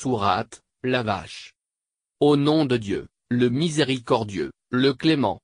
Sourate, la vache. Au nom de Dieu, le miséricordieux, le clément.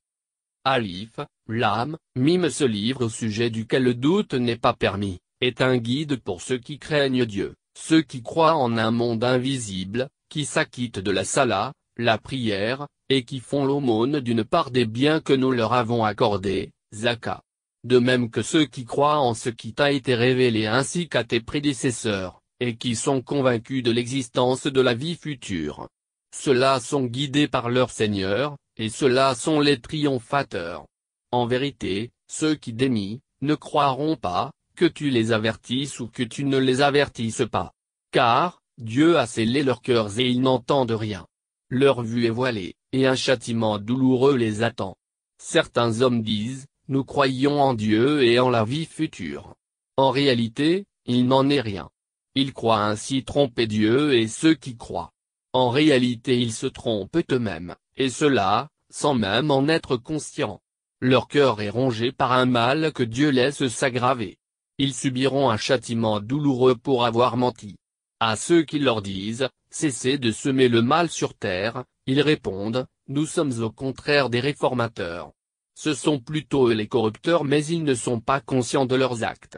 Alif, l'âme, mime ce livre au sujet duquel le doute n'est pas permis, est un guide pour ceux qui craignent Dieu, ceux qui croient en un monde invisible, qui s'acquittent de la salah, la prière, et qui font l'aumône d'une part des biens que nous leur avons accordés, Zaka. De même que ceux qui croient en ce qui t'a été révélé ainsi qu'à tes prédécesseurs, et qui sont convaincus de l'existence de la vie future. Ceux-là sont guidés par leur Seigneur, et ceux-là sont les triomphateurs. En vérité, ceux qui dénient, ne croiront pas, que tu les avertisses ou que tu ne les avertisses pas. Car, Dieu a scellé leurs cœurs et ils n'entendent rien. Leur vue est voilée, et un châtiment douloureux les attend. Certains hommes disent, nous croyons en Dieu et en la vie future. En réalité, il n'en est rien. Ils croient ainsi tromper Dieu et ceux qui croient. En réalité ils se trompent eux-mêmes, et cela, sans même en être conscients. Leur cœur est rongé par un mal que Dieu laisse s'aggraver. Ils subiront un châtiment douloureux pour avoir menti. À ceux qui leur disent, cessez de semer le mal sur terre, ils répondent, nous sommes au contraire des réformateurs. Ce sont plutôt les corrupteurs mais ils ne sont pas conscients de leurs actes.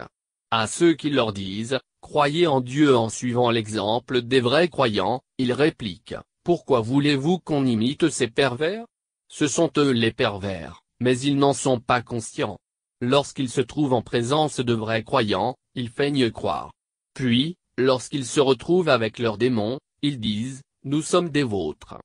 À ceux qui leur disent, Croyez en Dieu en suivant l'exemple des vrais croyants, il réplique, pourquoi voulez-vous qu'on imite ces pervers Ce sont eux les pervers, mais ils n'en sont pas conscients. Lorsqu'ils se trouvent en présence de vrais croyants, ils feignent croire. Puis, lorsqu'ils se retrouvent avec leurs démons, ils disent, nous sommes des vôtres.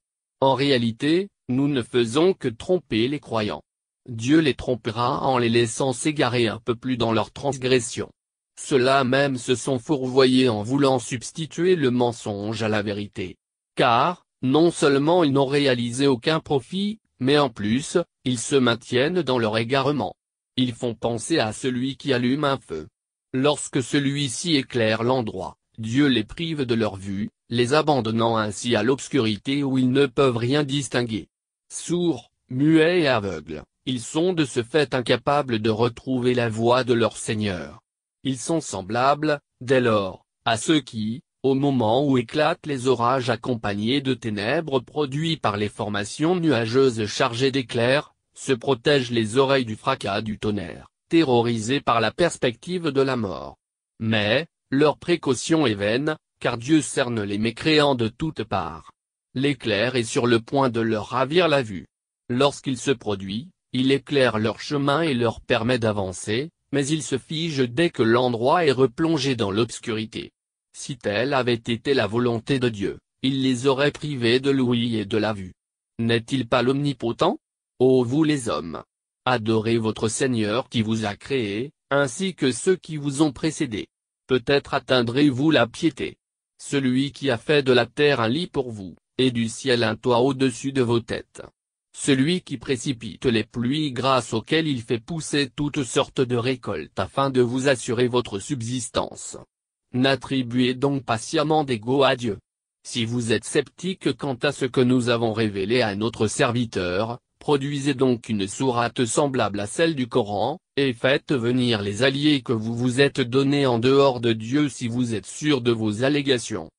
En réalité, nous ne faisons que tromper les croyants. Dieu les trompera en les laissant s'égarer un peu plus dans leurs transgressions ceux-là même se sont fourvoyés en voulant substituer le mensonge à la vérité. Car, non seulement ils n'ont réalisé aucun profit, mais en plus, ils se maintiennent dans leur égarement. Ils font penser à celui qui allume un feu. Lorsque celui-ci éclaire l'endroit, Dieu les prive de leur vue, les abandonnant ainsi à l'obscurité où ils ne peuvent rien distinguer. Sourds, muets et aveugles, ils sont de ce fait incapables de retrouver la voie de leur Seigneur. Ils sont semblables, dès lors, à ceux qui, au moment où éclatent les orages accompagnés de ténèbres produits par les formations nuageuses chargées d'éclairs, se protègent les oreilles du fracas du tonnerre, terrorisés par la perspective de la mort. Mais, leur précaution est vaine, car Dieu cerne les mécréants de toutes parts. L'éclair est sur le point de leur ravir la vue. Lorsqu'il se produit, il éclaire leur chemin et leur permet d'avancer, mais il se fige dès que l'endroit est replongé dans l'obscurité. Si telle avait été la volonté de Dieu, il les aurait privés de l'ouïe et de la vue. N'est-il pas l'omnipotent Ô vous les hommes Adorez votre Seigneur qui vous a créés, ainsi que ceux qui vous ont précédés. Peut-être atteindrez-vous la piété. Celui qui a fait de la terre un lit pour vous, et du ciel un toit au-dessus de vos têtes celui qui précipite les pluies grâce auxquelles il fait pousser toutes sortes de récoltes afin de vous assurer votre subsistance. N'attribuez donc patiemment goûts à Dieu. Si vous êtes sceptique quant à ce que nous avons révélé à notre serviteur, produisez donc une sourate semblable à celle du Coran, et faites venir les alliés que vous vous êtes donnés en dehors de Dieu si vous êtes sûr de vos allégations.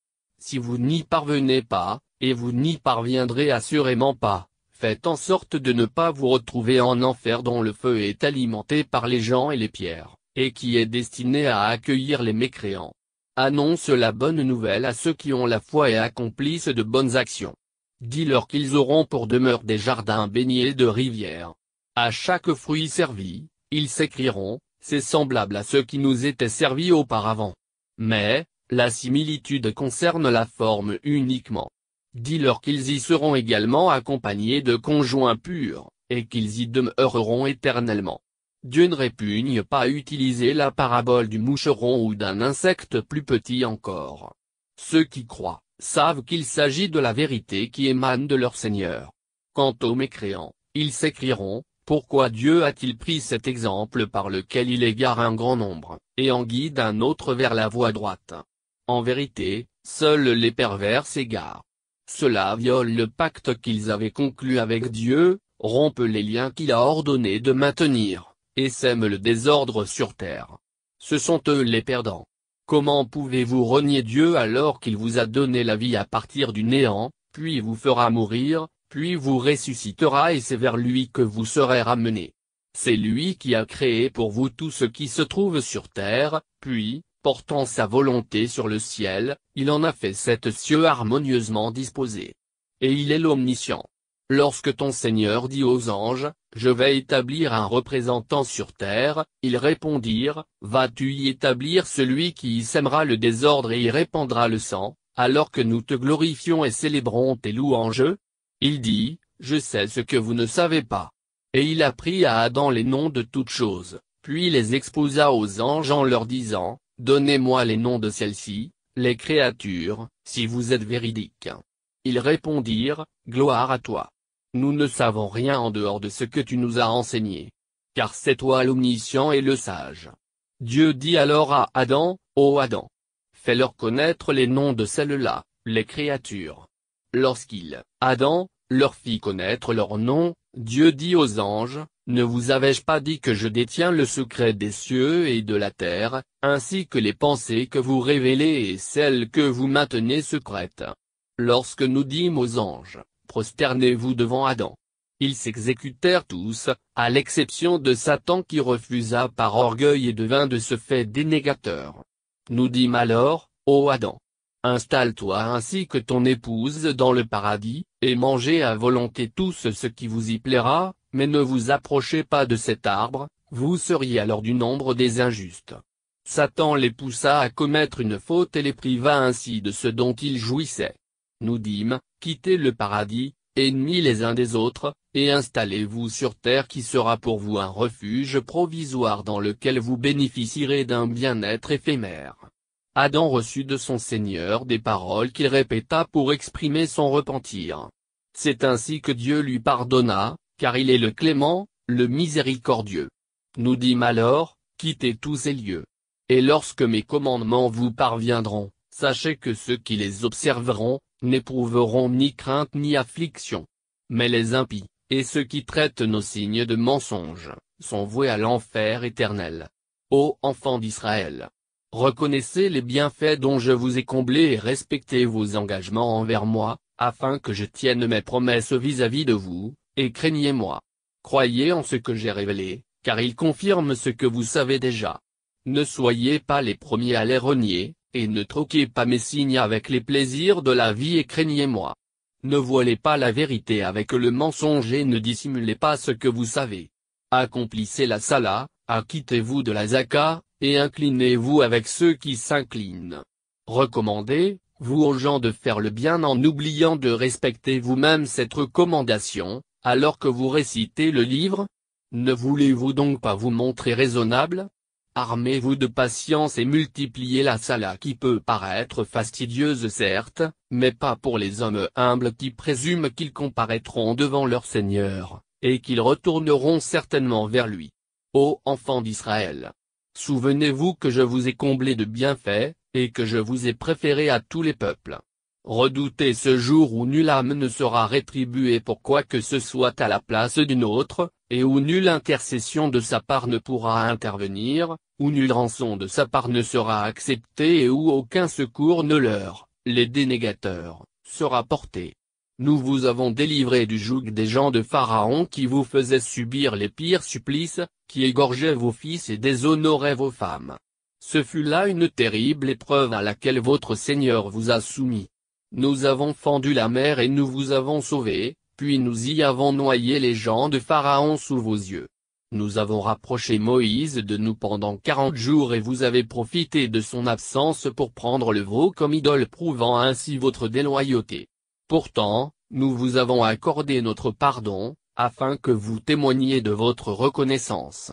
Si vous n'y parvenez pas, et vous n'y parviendrez assurément pas, Faites en sorte de ne pas vous retrouver en enfer dont le feu est alimenté par les gens et les pierres, et qui est destiné à accueillir les mécréants. Annonce la bonne nouvelle à ceux qui ont la foi et accomplissent de bonnes actions. Dis-leur qu'ils auront pour demeure des jardins baignés de rivières. À chaque fruit servi, ils s'écrieront, c'est semblable à ceux qui nous étaient servis auparavant. Mais, la similitude concerne la forme uniquement. Dis-leur qu'ils y seront également accompagnés de conjoints purs, et qu'ils y demeureront éternellement. Dieu ne répugne pas à utiliser la parabole du moucheron ou d'un insecte plus petit encore. Ceux qui croient, savent qu'il s'agit de la vérité qui émane de leur Seigneur. Quant aux mécréants, ils s'écrieront, pourquoi Dieu a-t-il pris cet exemple par lequel il égare un grand nombre, et en guide un autre vers la voie droite En vérité, seuls les pervers s'égarent. Cela viole le pacte qu'ils avaient conclu avec Dieu, rompe les liens qu'il a ordonné de maintenir, et sème le désordre sur terre. Ce sont eux les perdants. Comment pouvez-vous renier Dieu alors qu'il vous a donné la vie à partir du néant, puis vous fera mourir, puis vous ressuscitera et c'est vers lui que vous serez ramenés. C'est lui qui a créé pour vous tout ce qui se trouve sur terre, puis, portant sa volonté sur le ciel, il en a fait sept cieux harmonieusement disposés. Et il est l'omniscient. Lorsque ton Seigneur dit aux anges, Je vais établir un représentant sur terre, ils répondirent, Vas-tu y établir celui qui y sèmera le désordre et y répandra le sang, alors que nous te glorifions et célébrons tes louanges Il dit, Je sais ce que vous ne savez pas. Et il apprit à Adam les noms de toutes choses, puis les exposa aux anges en leur disant, Donnez-moi les noms de celles-ci, les créatures, si vous êtes véridiques. Ils répondirent, Gloire à toi. Nous ne savons rien en dehors de ce que tu nous as enseigné. Car c'est toi l'omniscient et le sage. Dieu dit alors à Adam, Ô Adam. Fais-leur connaître les noms de celles-là, les créatures. Lorsqu'il, Adam, leur fit connaître leurs noms, Dieu dit aux anges, ne vous avais-je pas dit que je détiens le secret des cieux et de la terre, ainsi que les pensées que vous révélez et celles que vous maintenez secrètes Lorsque nous dîmes aux anges, prosternez-vous devant Adam. Ils s'exécutèrent tous, à l'exception de Satan qui refusa par orgueil et devint de ce fait dénégateur. Nous dîmes alors, ô Adam, installe-toi ainsi que ton épouse dans le paradis, et mangez à volonté tout ce qui vous y plaira, mais ne vous approchez pas de cet arbre, vous seriez alors du nombre des injustes. Satan les poussa à commettre une faute et les priva ainsi de ce dont ils jouissaient. Nous dîmes, quittez le paradis, ennemis les uns des autres, et installez-vous sur terre qui sera pour vous un refuge provisoire dans lequel vous bénéficierez d'un bien-être éphémère. Adam reçut de son Seigneur des paroles qu'il répéta pour exprimer son repentir. C'est ainsi que Dieu lui pardonna, car il est le clément, le miséricordieux. Nous dîmes alors, quittez tous ces lieux. Et lorsque mes commandements vous parviendront, sachez que ceux qui les observeront, n'éprouveront ni crainte ni affliction. Mais les impies, et ceux qui traitent nos signes de mensonges, sont voués à l'enfer éternel. Ô enfants d'Israël! Reconnaissez les bienfaits dont je vous ai comblés et respectez vos engagements envers moi, afin que je tienne mes promesses vis à -vis de vous, et craignez-moi. Croyez en ce que j'ai révélé, car il confirme ce que vous savez déjà. Ne soyez pas les premiers à les et ne troquez pas mes signes avec les plaisirs de la vie et craignez-moi. Ne voilez pas la vérité avec le mensonge et ne dissimulez pas ce que vous savez. Accomplissez la sala, acquittez-vous de la zaka, et inclinez-vous avec ceux qui s'inclinent. Recommandez, vous aux gens de faire le bien en oubliant de respecter vous-même cette recommandation, alors que vous récitez le livre Ne voulez-vous donc pas vous montrer raisonnable Armez-vous de patience et multipliez la sala qui peut paraître fastidieuse certes, mais pas pour les hommes humbles qui présument qu'ils comparaîtront devant leur Seigneur, et qu'ils retourneront certainement vers lui. Ô enfants d'Israël Souvenez-vous que je vous ai comblé de bienfaits, et que je vous ai préféré à tous les peuples. Redoutez ce jour où nulle âme ne sera rétribuée pour quoi que ce soit à la place d'une autre, et où nulle intercession de sa part ne pourra intervenir, où nulle rançon de sa part ne sera acceptée et où aucun secours ne leur, les dénégateurs, sera porté. Nous vous avons délivré du joug des gens de Pharaon qui vous faisaient subir les pires supplices, qui égorgeaient vos fils et déshonoraient vos femmes. Ce fut là une terrible épreuve à laquelle votre Seigneur vous a soumis. Nous avons fendu la mer et nous vous avons sauvé, puis nous y avons noyé les gens de Pharaon sous vos yeux. Nous avons rapproché Moïse de nous pendant quarante jours et vous avez profité de son absence pour prendre le veau comme idole prouvant ainsi votre déloyauté. Pourtant, nous vous avons accordé notre pardon, afin que vous témoigniez de votre reconnaissance.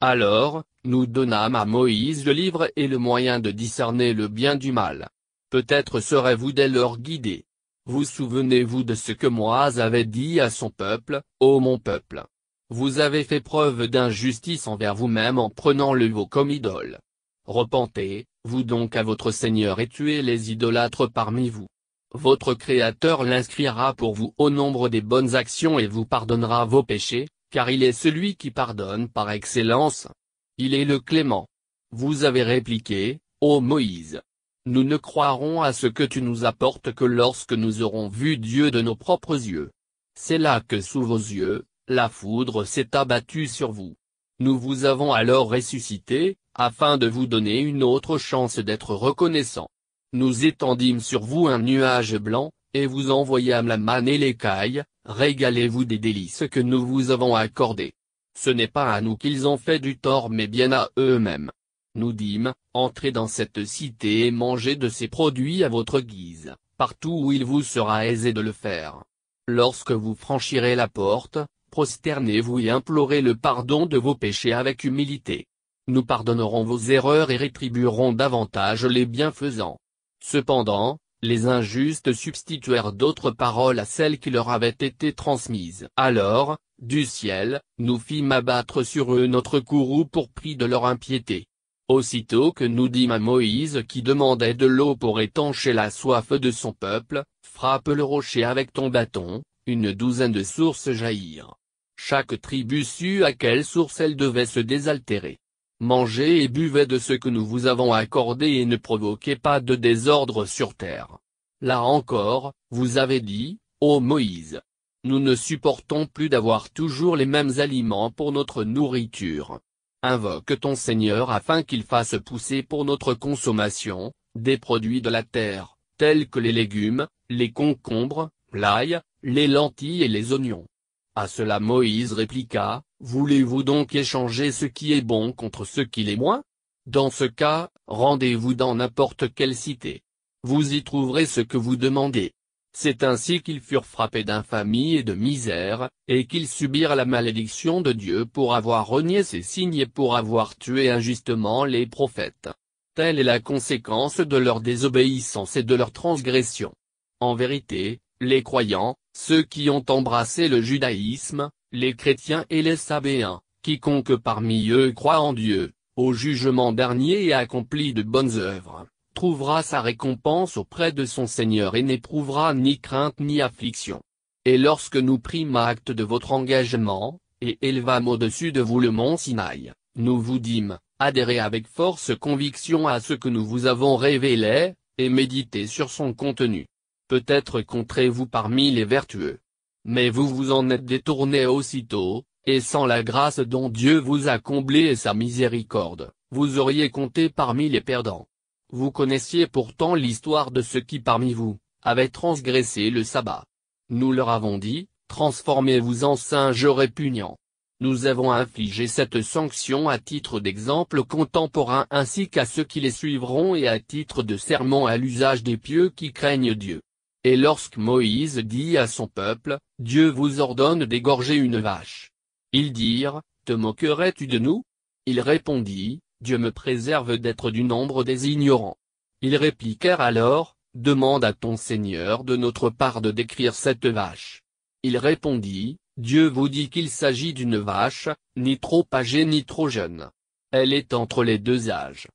Alors, nous donnâmes à Moïse le livre et le moyen de discerner le bien du mal peut-être serez-vous dès lors guidé. Vous souvenez-vous de ce que Moïse avait dit à son peuple, Ô mon peuple Vous avez fait preuve d'injustice envers vous-même en prenant le veau comme idole. Repentez, vous donc à votre Seigneur et tuez les idolâtres parmi vous. Votre Créateur l'inscrira pour vous au nombre des bonnes actions et vous pardonnera vos péchés, car il est celui qui pardonne par excellence. Il est le clément. Vous avez répliqué, Ô Moïse nous ne croirons à ce que tu nous apportes que lorsque nous aurons vu Dieu de nos propres yeux. C'est là que sous vos yeux, la foudre s'est abattue sur vous. Nous vous avons alors ressuscité, afin de vous donner une autre chance d'être reconnaissant. Nous étendîmes sur vous un nuage blanc, et vous envoyâmes la manne et l'écaille, régalez-vous des délices que nous vous avons accordés. Ce n'est pas à nous qu'ils ont fait du tort mais bien à eux-mêmes nous dîmes, entrez dans cette cité et mangez de ses produits à votre guise, partout où il vous sera aisé de le faire. Lorsque vous franchirez la porte, prosternez-vous et implorez le pardon de vos péchés avec humilité. Nous pardonnerons vos erreurs et rétribuerons davantage les bienfaisants. Cependant, les injustes substituèrent d'autres paroles à celles qui leur avaient été transmises. Alors, du ciel, nous fîmes abattre sur eux notre courroux pour prix de leur impiété. Aussitôt que nous dîmes à Moïse qui demandait de l'eau pour étancher la soif de son peuple, frappe le rocher avec ton bâton, une douzaine de sources jaillirent. Chaque tribu sut à quelle source elle devait se désaltérer. Mangez et buvez de ce que nous vous avons accordé et ne provoquez pas de désordre sur terre. Là encore, vous avez dit, ô Moïse. Nous ne supportons plus d'avoir toujours les mêmes aliments pour notre nourriture. Invoque ton Seigneur afin qu'il fasse pousser pour notre consommation, des produits de la terre, tels que les légumes, les concombres, l'ail, les lentilles et les oignons. À cela Moïse répliqua, Voulez-vous donc échanger ce qui est bon contre ce qui l'est moins Dans ce cas, rendez-vous dans n'importe quelle cité. Vous y trouverez ce que vous demandez. C'est ainsi qu'ils furent frappés d'infamie et de misère, et qu'ils subirent la malédiction de Dieu pour avoir renié ses signes et pour avoir tué injustement les prophètes. Telle est la conséquence de leur désobéissance et de leur transgression. En vérité, les croyants, ceux qui ont embrassé le judaïsme, les chrétiens et les sabéens, quiconque parmi eux croit en Dieu, au jugement dernier et accomplit de bonnes œuvres trouvera sa récompense auprès de son Seigneur et n'éprouvera ni crainte ni affliction. Et lorsque nous prîmes acte de votre engagement, et élevâmes au-dessus de vous le mont Sinaï, nous vous dîmes, adhérez avec force conviction à ce que nous vous avons révélé, et méditez sur son contenu. Peut-être compterez-vous parmi les vertueux. Mais vous vous en êtes détourné aussitôt, et sans la grâce dont Dieu vous a comblé et sa miséricorde, vous auriez compté parmi les perdants. Vous connaissiez pourtant l'histoire de ceux qui parmi vous, avaient transgressé le sabbat. Nous leur avons dit, transformez-vous en singes répugnants. Nous avons infligé cette sanction à titre d'exemple contemporain ainsi qu'à ceux qui les suivront et à titre de serment à l'usage des pieux qui craignent Dieu. Et lorsque Moïse dit à son peuple, Dieu vous ordonne d'égorger une vache. Ils dirent, te moquerais-tu de nous Il répondit, Dieu me préserve d'être du nombre des ignorants. Ils répliquèrent alors, Demande à ton Seigneur de notre part de décrire cette vache. Il répondit, Dieu vous dit qu'il s'agit d'une vache, ni trop âgée ni trop jeune. Elle est entre les deux âges.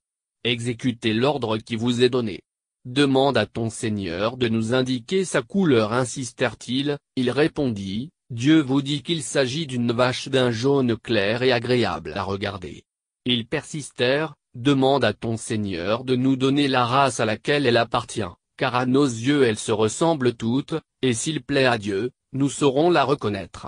Exécutez l'ordre qui vous est donné. Demande à ton Seigneur de nous indiquer sa couleur insistèrent-ils, il répondit, Dieu vous dit qu'il s'agit d'une vache d'un jaune clair et agréable à regarder. Ils persistèrent, demande à ton Seigneur de nous donner la race à laquelle elle appartient, car à nos yeux elles se ressemblent toutes, et s'il plaît à Dieu, nous saurons la reconnaître.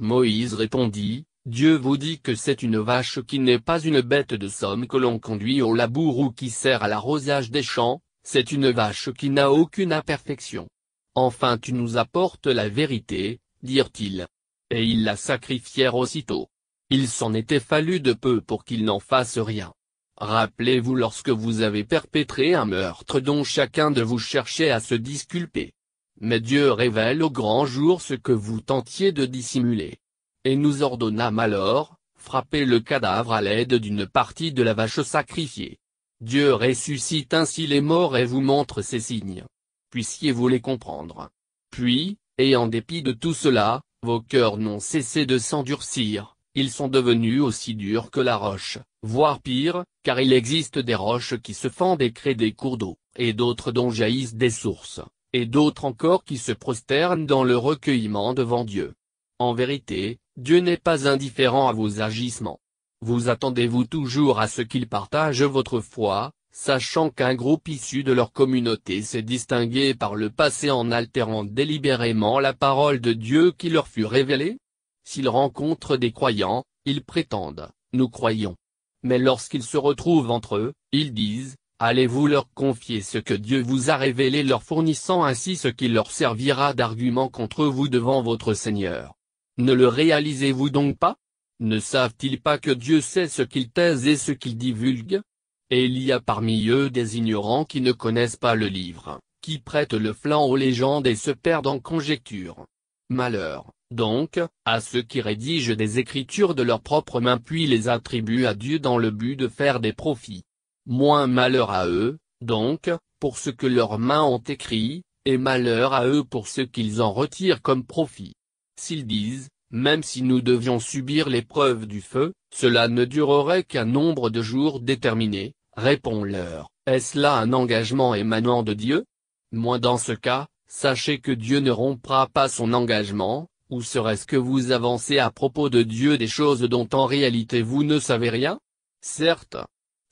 Moïse répondit, Dieu vous dit que c'est une vache qui n'est pas une bête de somme que l'on conduit au labour ou qui sert à l'arrosage des champs, c'est une vache qui n'a aucune imperfection. Enfin tu nous apportes la vérité, dirent-ils. Et ils la sacrifièrent aussitôt. Il s'en était fallu de peu pour qu'il n'en fasse rien. Rappelez-vous lorsque vous avez perpétré un meurtre dont chacun de vous cherchait à se disculper. Mais Dieu révèle au grand jour ce que vous tentiez de dissimuler. Et nous ordonnâmes alors, frapper le cadavre à l'aide d'une partie de la vache sacrifiée. Dieu ressuscite ainsi les morts et vous montre ses signes. Puissiez-vous les comprendre. Puis, et en dépit de tout cela, vos cœurs n'ont cessé de s'endurcir ils sont devenus aussi durs que la roche, voire pire, car il existe des roches qui se fendent et créent des cours d'eau, et d'autres dont jaillissent des sources, et d'autres encore qui se prosternent dans le recueillement devant Dieu. En vérité, Dieu n'est pas indifférent à vos agissements. Vous attendez-vous toujours à ce qu'il partage votre foi, sachant qu'un groupe issu de leur communauté s'est distingué par le passé en altérant délibérément la parole de Dieu qui leur fut révélée S'ils rencontrent des croyants, ils prétendent, nous croyons. Mais lorsqu'ils se retrouvent entre eux, ils disent, allez-vous leur confier ce que Dieu vous a révélé leur fournissant ainsi ce qui leur servira d'argument contre vous devant votre Seigneur. Ne le réalisez-vous donc pas Ne savent-ils pas que Dieu sait ce qu'ils taisent et ce qu'ils divulguent Et il y a parmi eux des ignorants qui ne connaissent pas le livre, qui prêtent le flanc aux légendes et se perdent en conjectures. Malheur, donc, à ceux qui rédigent des écritures de leurs propres mains puis les attribuent à Dieu dans le but de faire des profits. Moins malheur à eux, donc, pour ce que leurs mains ont écrit, et malheur à eux pour ce qu'ils en retirent comme profit. S'ils disent, même si nous devions subir l'épreuve du feu, cela ne durerait qu'un nombre de jours déterminés, répond-leur, est-ce là un engagement émanant de Dieu Moins dans ce cas, sachez que Dieu ne rompra pas son engagement, ou serait-ce que vous avancez à propos de Dieu des choses dont en réalité vous ne savez rien Certes.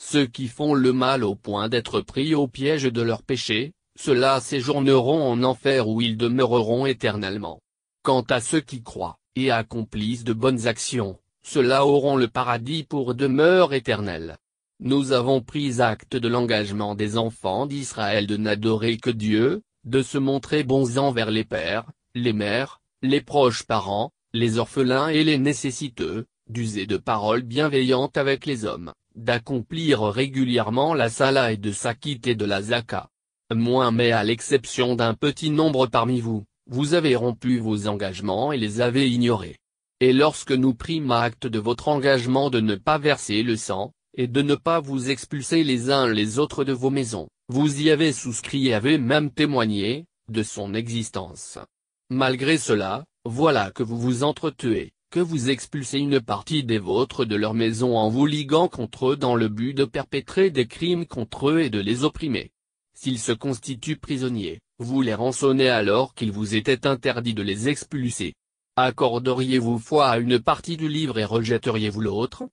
Ceux qui font le mal au point d'être pris au piège de leurs péchés, ceux-là séjourneront en enfer où ils demeureront éternellement. Quant à ceux qui croient, et accomplissent de bonnes actions, ceux-là auront le paradis pour demeure éternelle. Nous avons pris acte de l'engagement des enfants d'Israël de n'adorer que Dieu, de se montrer bons envers les pères, les mères, les proches parents, les orphelins et les nécessiteux, d'user de paroles bienveillantes avec les hommes, d'accomplir régulièrement la sala et de s'acquitter de la zaka. Moins mais à l'exception d'un petit nombre parmi vous, vous avez rompu vos engagements et les avez ignorés. Et lorsque nous prîmes acte de votre engagement de ne pas verser le sang, et de ne pas vous expulser les uns les autres de vos maisons, vous y avez souscrit et avez même témoigné, de son existence. Malgré cela, voilà que vous vous entretuez, que vous expulsez une partie des vôtres de leur maison en vous liguant contre eux dans le but de perpétrer des crimes contre eux et de les opprimer. S'ils se constituent prisonniers, vous les rançonnez alors qu'il vous était interdit de les expulser. Accorderiez-vous foi à une partie du livre et rejetteriez-vous l'autre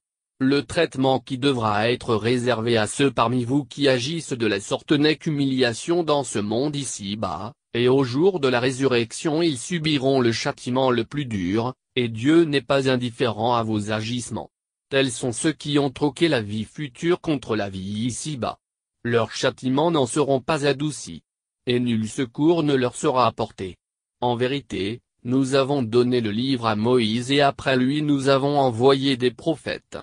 le traitement qui devra être réservé à ceux parmi vous qui agissent de la sorte n'est qu'humiliation dans ce monde ici-bas, et au jour de la résurrection ils subiront le châtiment le plus dur, et Dieu n'est pas indifférent à vos agissements. Tels sont ceux qui ont troqué la vie future contre la vie ici-bas. Leurs châtiments n'en seront pas adoucis. Et nul secours ne leur sera apporté. En vérité, nous avons donné le livre à Moïse et après lui nous avons envoyé des prophètes.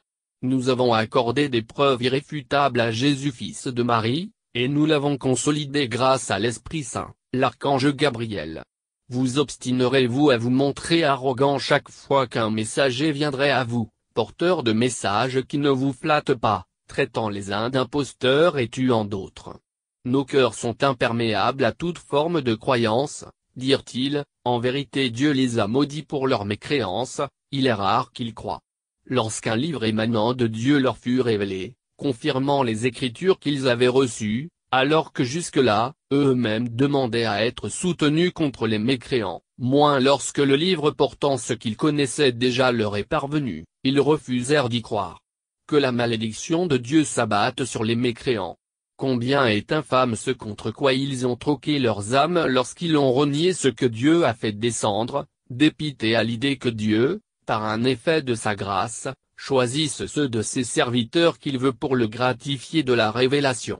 Nous avons accordé des preuves irréfutables à Jésus fils de Marie, et nous l'avons consolidé grâce à l'Esprit Saint, l'archange Gabriel. Vous obstinerez-vous à vous montrer arrogant chaque fois qu'un messager viendrait à vous, porteur de messages qui ne vous flattent pas, traitant les uns d'imposteurs et tuant d'autres. Nos cœurs sont imperméables à toute forme de croyance, dirent-ils, en vérité Dieu les a maudits pour leur mécréance, il est rare qu'ils croient lorsqu'un livre émanant de Dieu leur fut révélé, confirmant les écritures qu'ils avaient reçues, alors que jusque-là, eux-mêmes demandaient à être soutenus contre les mécréants, moins lorsque le livre portant ce qu'ils connaissaient déjà leur est parvenu, ils refusèrent d'y croire. Que la malédiction de Dieu s'abatte sur les mécréants. Combien est infâme ce contre quoi ils ont troqué leurs âmes lorsqu'ils ont renié ce que Dieu a fait descendre, dépité à l'idée que Dieu, par un effet de sa grâce, choisissent ceux de ses serviteurs qu'il veut pour le gratifier de la révélation.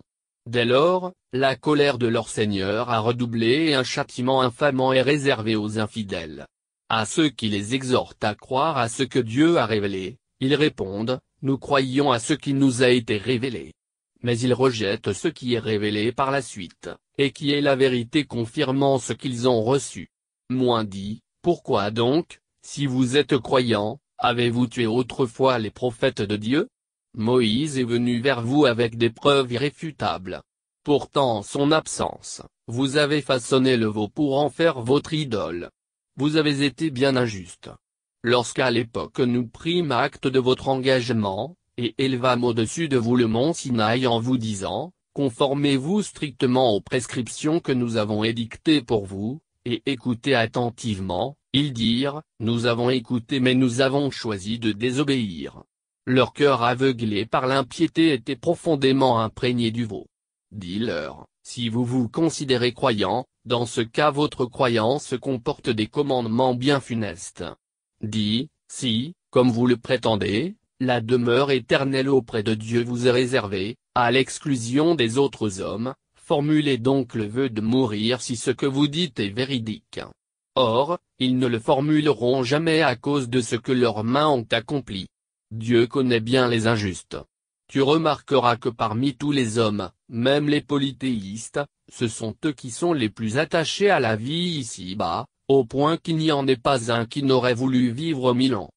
Dès lors, la colère de leur Seigneur a redoublé et un châtiment infamant est réservé aux infidèles. À ceux qui les exhortent à croire à ce que Dieu a révélé, ils répondent, nous croyons à ce qui nous a été révélé. Mais ils rejettent ce qui est révélé par la suite, et qui est la vérité confirmant ce qu'ils ont reçu. Moins dit, pourquoi donc, si vous êtes croyant, avez-vous tué autrefois les prophètes de Dieu Moïse est venu vers vous avec des preuves irréfutables. Pourtant en son absence, vous avez façonné le veau pour en faire votre idole. Vous avez été bien injuste. Lorsqu'à l'époque nous prîmes acte de votre engagement, et élevâmes au-dessus de vous le mont Sinaï en vous disant, conformez-vous strictement aux prescriptions que nous avons édictées pour vous, et écoutez attentivement, ils dirent, nous avons écouté mais nous avons choisi de désobéir. Leur cœur aveuglé par l'impiété était profondément imprégné du veau. Dis-leur, si vous vous considérez croyant, dans ce cas votre croyance comporte des commandements bien funestes. Dis, si, comme vous le prétendez, la demeure éternelle auprès de Dieu vous est réservée, à l'exclusion des autres hommes, Formulez donc le vœu de mourir si ce que vous dites est véridique. Or, ils ne le formuleront jamais à cause de ce que leurs mains ont accompli. Dieu connaît bien les injustes. Tu remarqueras que parmi tous les hommes, même les polythéistes, ce sont eux qui sont les plus attachés à la vie ici-bas, au point qu'il n'y en ait pas un qui n'aurait voulu vivre mille ans.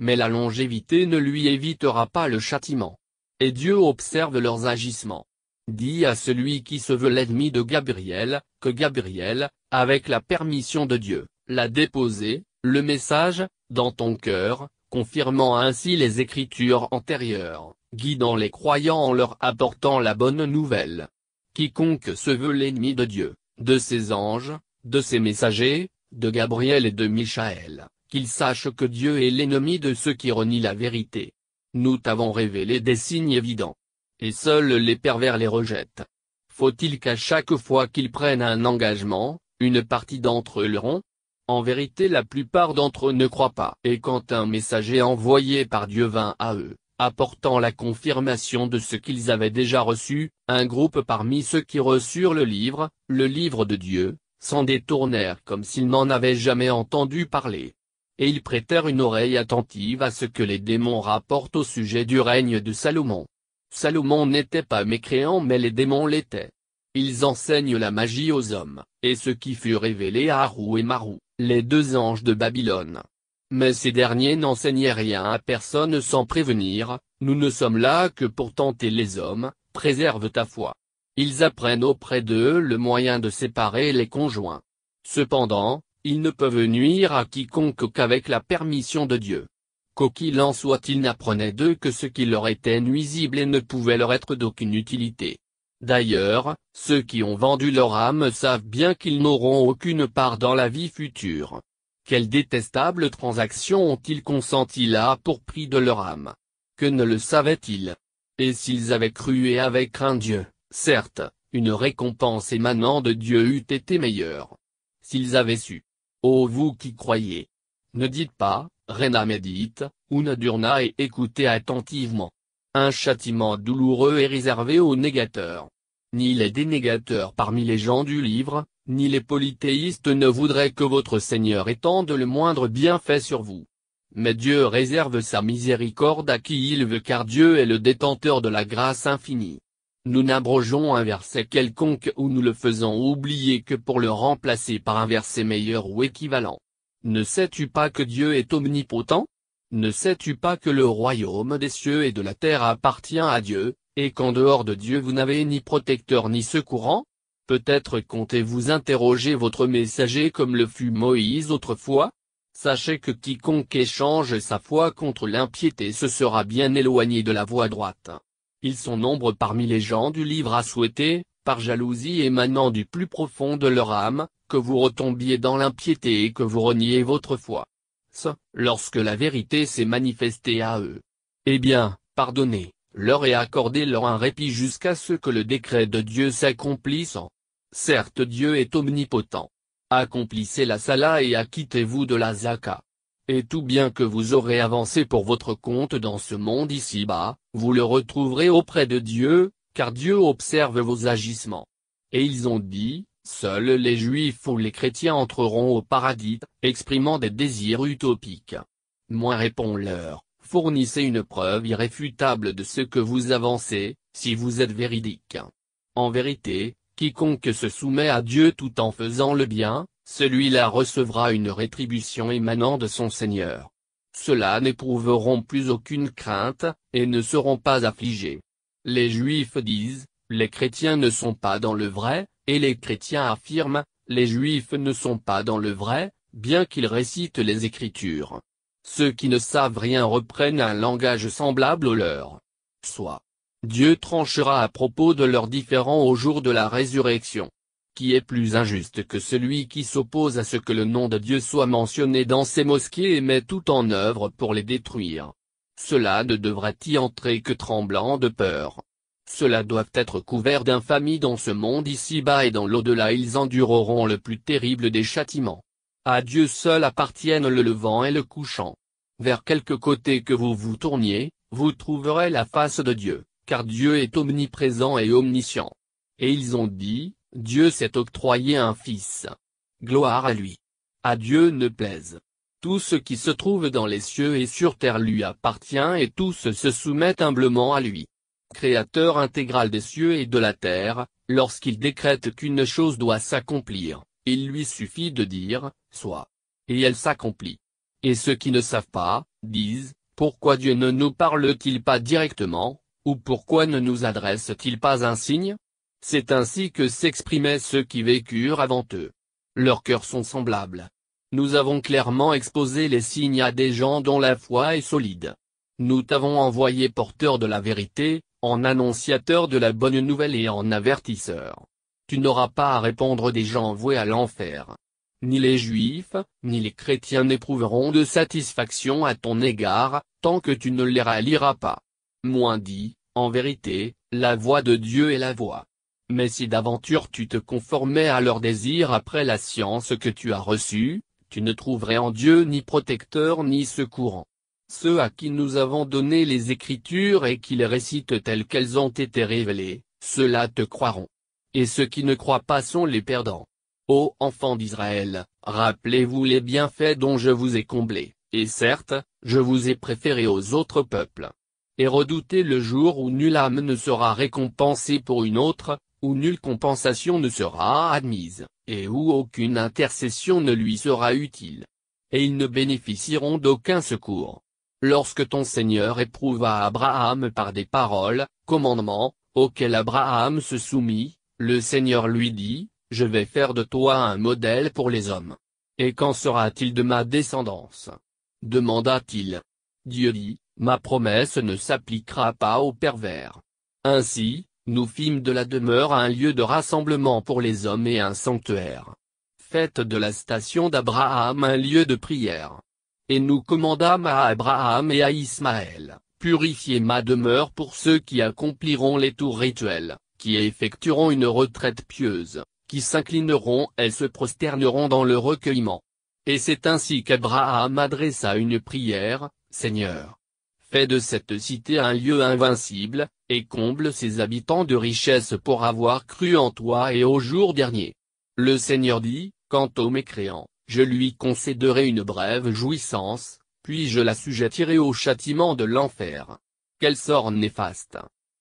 Mais la longévité ne lui évitera pas le châtiment. Et Dieu observe leurs agissements. Dis à celui qui se veut l'ennemi de Gabriel, que Gabriel, avec la permission de Dieu, l'a déposé, le message, dans ton cœur, confirmant ainsi les écritures antérieures, guidant les croyants en leur apportant la bonne nouvelle. Quiconque se veut l'ennemi de Dieu, de ses anges, de ses messagers, de Gabriel et de Michaël, qu'il sache que Dieu est l'ennemi de ceux qui renient la vérité. Nous t'avons révélé des signes évidents, et seuls les pervers les rejettent. Faut-il qu'à chaque fois qu'ils prennent un engagement, une partie d'entre eux le rompt En vérité la plupart d'entre eux ne croient pas. Et quand un messager envoyé par Dieu vint à eux, apportant la confirmation de ce qu'ils avaient déjà reçu, un groupe parmi ceux qui reçurent le livre, le livre de Dieu, s'en détournèrent comme s'ils n'en avaient jamais entendu parler. Et ils prêtèrent une oreille attentive à ce que les démons rapportent au sujet du règne de Salomon. Salomon n'était pas mécréant mais les démons l'étaient. Ils enseignent la magie aux hommes, et ce qui fut révélé à Harou et Marou, les deux anges de Babylone. Mais ces derniers n'enseignaient rien à personne sans prévenir, nous ne sommes là que pour tenter les hommes, préserve ta foi. Ils apprennent auprès d'eux le moyen de séparer les conjoints. Cependant, ils ne peuvent nuire à quiconque qu'avec la permission de Dieu qu'au qu'il en soit ils n'apprenaient d'eux que ce qui leur était nuisible et ne pouvait leur être d'aucune utilité. D'ailleurs, ceux qui ont vendu leur âme savent bien qu'ils n'auront aucune part dans la vie future. Quelle détestable transaction ont-ils consenti là pour prix de leur âme Que ne le savaient-ils Et s'ils avaient cru et avaient craint Dieu, certes, une récompense émanant de Dieu eût été meilleure. S'ils avaient su. Ô vous qui croyez. Ne dites pas, Rena médite, durna et écoutez attentivement. Un châtiment douloureux est réservé aux négateurs. Ni les dénégateurs parmi les gens du livre, ni les polythéistes ne voudraient que votre Seigneur étende le moindre bienfait sur vous. Mais Dieu réserve sa miséricorde à qui il veut car Dieu est le détenteur de la grâce infinie. Nous n'abrogeons un verset quelconque ou nous le faisons oublier que pour le remplacer par un verset meilleur ou équivalent. Ne sais-tu pas que Dieu est omnipotent Ne sais-tu pas que le royaume des cieux et de la terre appartient à Dieu, et qu'en dehors de Dieu vous n'avez ni protecteur ni secourant Peut-être comptez-vous interroger votre messager comme le fut Moïse autrefois Sachez que quiconque échange sa foi contre l'impiété se sera bien éloigné de la voie droite. Ils sont nombreux parmi les gens du livre à souhaiter, par jalousie émanant du plus profond de leur âme, que vous retombiez dans l'impiété et que vous reniez votre foi. Ce, lorsque la vérité s'est manifestée à eux. Eh bien, pardonnez, leur et accordez-leur un répit jusqu'à ce que le décret de Dieu s'accomplisse. Certes Dieu est omnipotent. Accomplissez la Salah et acquittez-vous de la Zaka. Et tout bien que vous aurez avancé pour votre compte dans ce monde ici-bas, vous le retrouverez auprès de Dieu, car Dieu observe vos agissements. Et ils ont dit, Seuls les juifs ou les chrétiens entreront au paradis, exprimant des désirs utopiques. Moi réponds-leur, fournissez une preuve irréfutable de ce que vous avancez, si vous êtes véridique. En vérité, quiconque se soumet à Dieu tout en faisant le bien, celui-là recevra une rétribution émanant de son Seigneur. Ceux-là n'éprouveront plus aucune crainte, et ne seront pas affligés. Les Juifs disent, les chrétiens ne sont pas dans le vrai, et les chrétiens affirment, les Juifs ne sont pas dans le vrai, bien qu'ils récitent les Écritures. Ceux qui ne savent rien reprennent un langage semblable au leur. Soit. Dieu tranchera à propos de leurs différends au jour de la résurrection. Qui est plus injuste que celui qui s'oppose à ce que le nom de Dieu soit mentionné dans ses mosquées et met tout en œuvre pour les détruire cela ne devrait y entrer que tremblant de peur. Cela doivent être couverts d'infamie dans ce monde ici-bas et dans l'au-delà ils endureront le plus terrible des châtiments. À Dieu seul appartiennent le levant et le couchant. Vers quelque côté que vous vous tourniez, vous trouverez la face de Dieu, car Dieu est omniprésent et omniscient. Et ils ont dit, Dieu s'est octroyé un fils. Gloire à lui. À Dieu ne plaise. Tout ce qui se trouve dans les cieux et sur terre lui appartient et tous se soumettent humblement à lui. Créateur intégral des cieux et de la terre, lorsqu'il décrète qu'une chose doit s'accomplir, il lui suffit de dire, soit. Et elle s'accomplit. Et ceux qui ne savent pas, disent, pourquoi Dieu ne nous parle-t-il pas directement, ou pourquoi ne nous adresse-t-il pas un signe C'est ainsi que s'exprimaient ceux qui vécurent avant eux. Leurs cœurs sont semblables, nous avons clairement exposé les signes à des gens dont la foi est solide. Nous t'avons envoyé porteur de la vérité, en annonciateur de la bonne nouvelle et en avertisseur. Tu n'auras pas à répondre des gens voués à l'enfer. Ni les juifs, ni les chrétiens n'éprouveront de satisfaction à ton égard, tant que tu ne les rallieras pas. Moins dit, en vérité, la voix de Dieu est la voix. Mais si d'aventure tu te conformais à leurs désirs après la science que tu as reçue, ne trouverais en Dieu ni protecteur ni secourant. Ceux à qui nous avons donné les Écritures et qui les récitent telles qu'elles ont été révélées, ceux-là te croiront. Et ceux qui ne croient pas sont les perdants. Ô enfants d'Israël, rappelez-vous les bienfaits dont je vous ai comblés, et certes, je vous ai préférés aux autres peuples. Et redoutez le jour où nulle âme ne sera récompensée pour une autre, nulle compensation ne sera admise, et où aucune intercession ne lui sera utile. Et ils ne bénéficieront d'aucun secours. Lorsque ton Seigneur éprouva Abraham par des paroles, commandements, auxquels Abraham se soumit, le Seigneur lui dit, « Je vais faire de toi un modèle pour les hommes. Et qu'en sera-t-il de ma descendance ?» demanda-t-il. Dieu dit, « Ma promesse ne s'appliquera pas aux pervers. » Ainsi, nous fîmes de la demeure un lieu de rassemblement pour les hommes et un sanctuaire. Faites de la station d'Abraham un lieu de prière. Et nous commandâmes à Abraham et à Ismaël, purifiez ma demeure pour ceux qui accompliront les tours rituels, qui effectueront une retraite pieuse, qui s'inclineront et se prosterneront dans le recueillement. Et c'est ainsi qu'Abraham adressa une prière, Seigneur, fait de cette cité un lieu invincible, et comble ses habitants de richesses pour avoir cru en toi et au jour dernier. Le Seigneur dit, quant au mécréant, je lui concéderai une brève jouissance, puis je la l'assujettirai au châtiment de l'enfer. Quel sort néfaste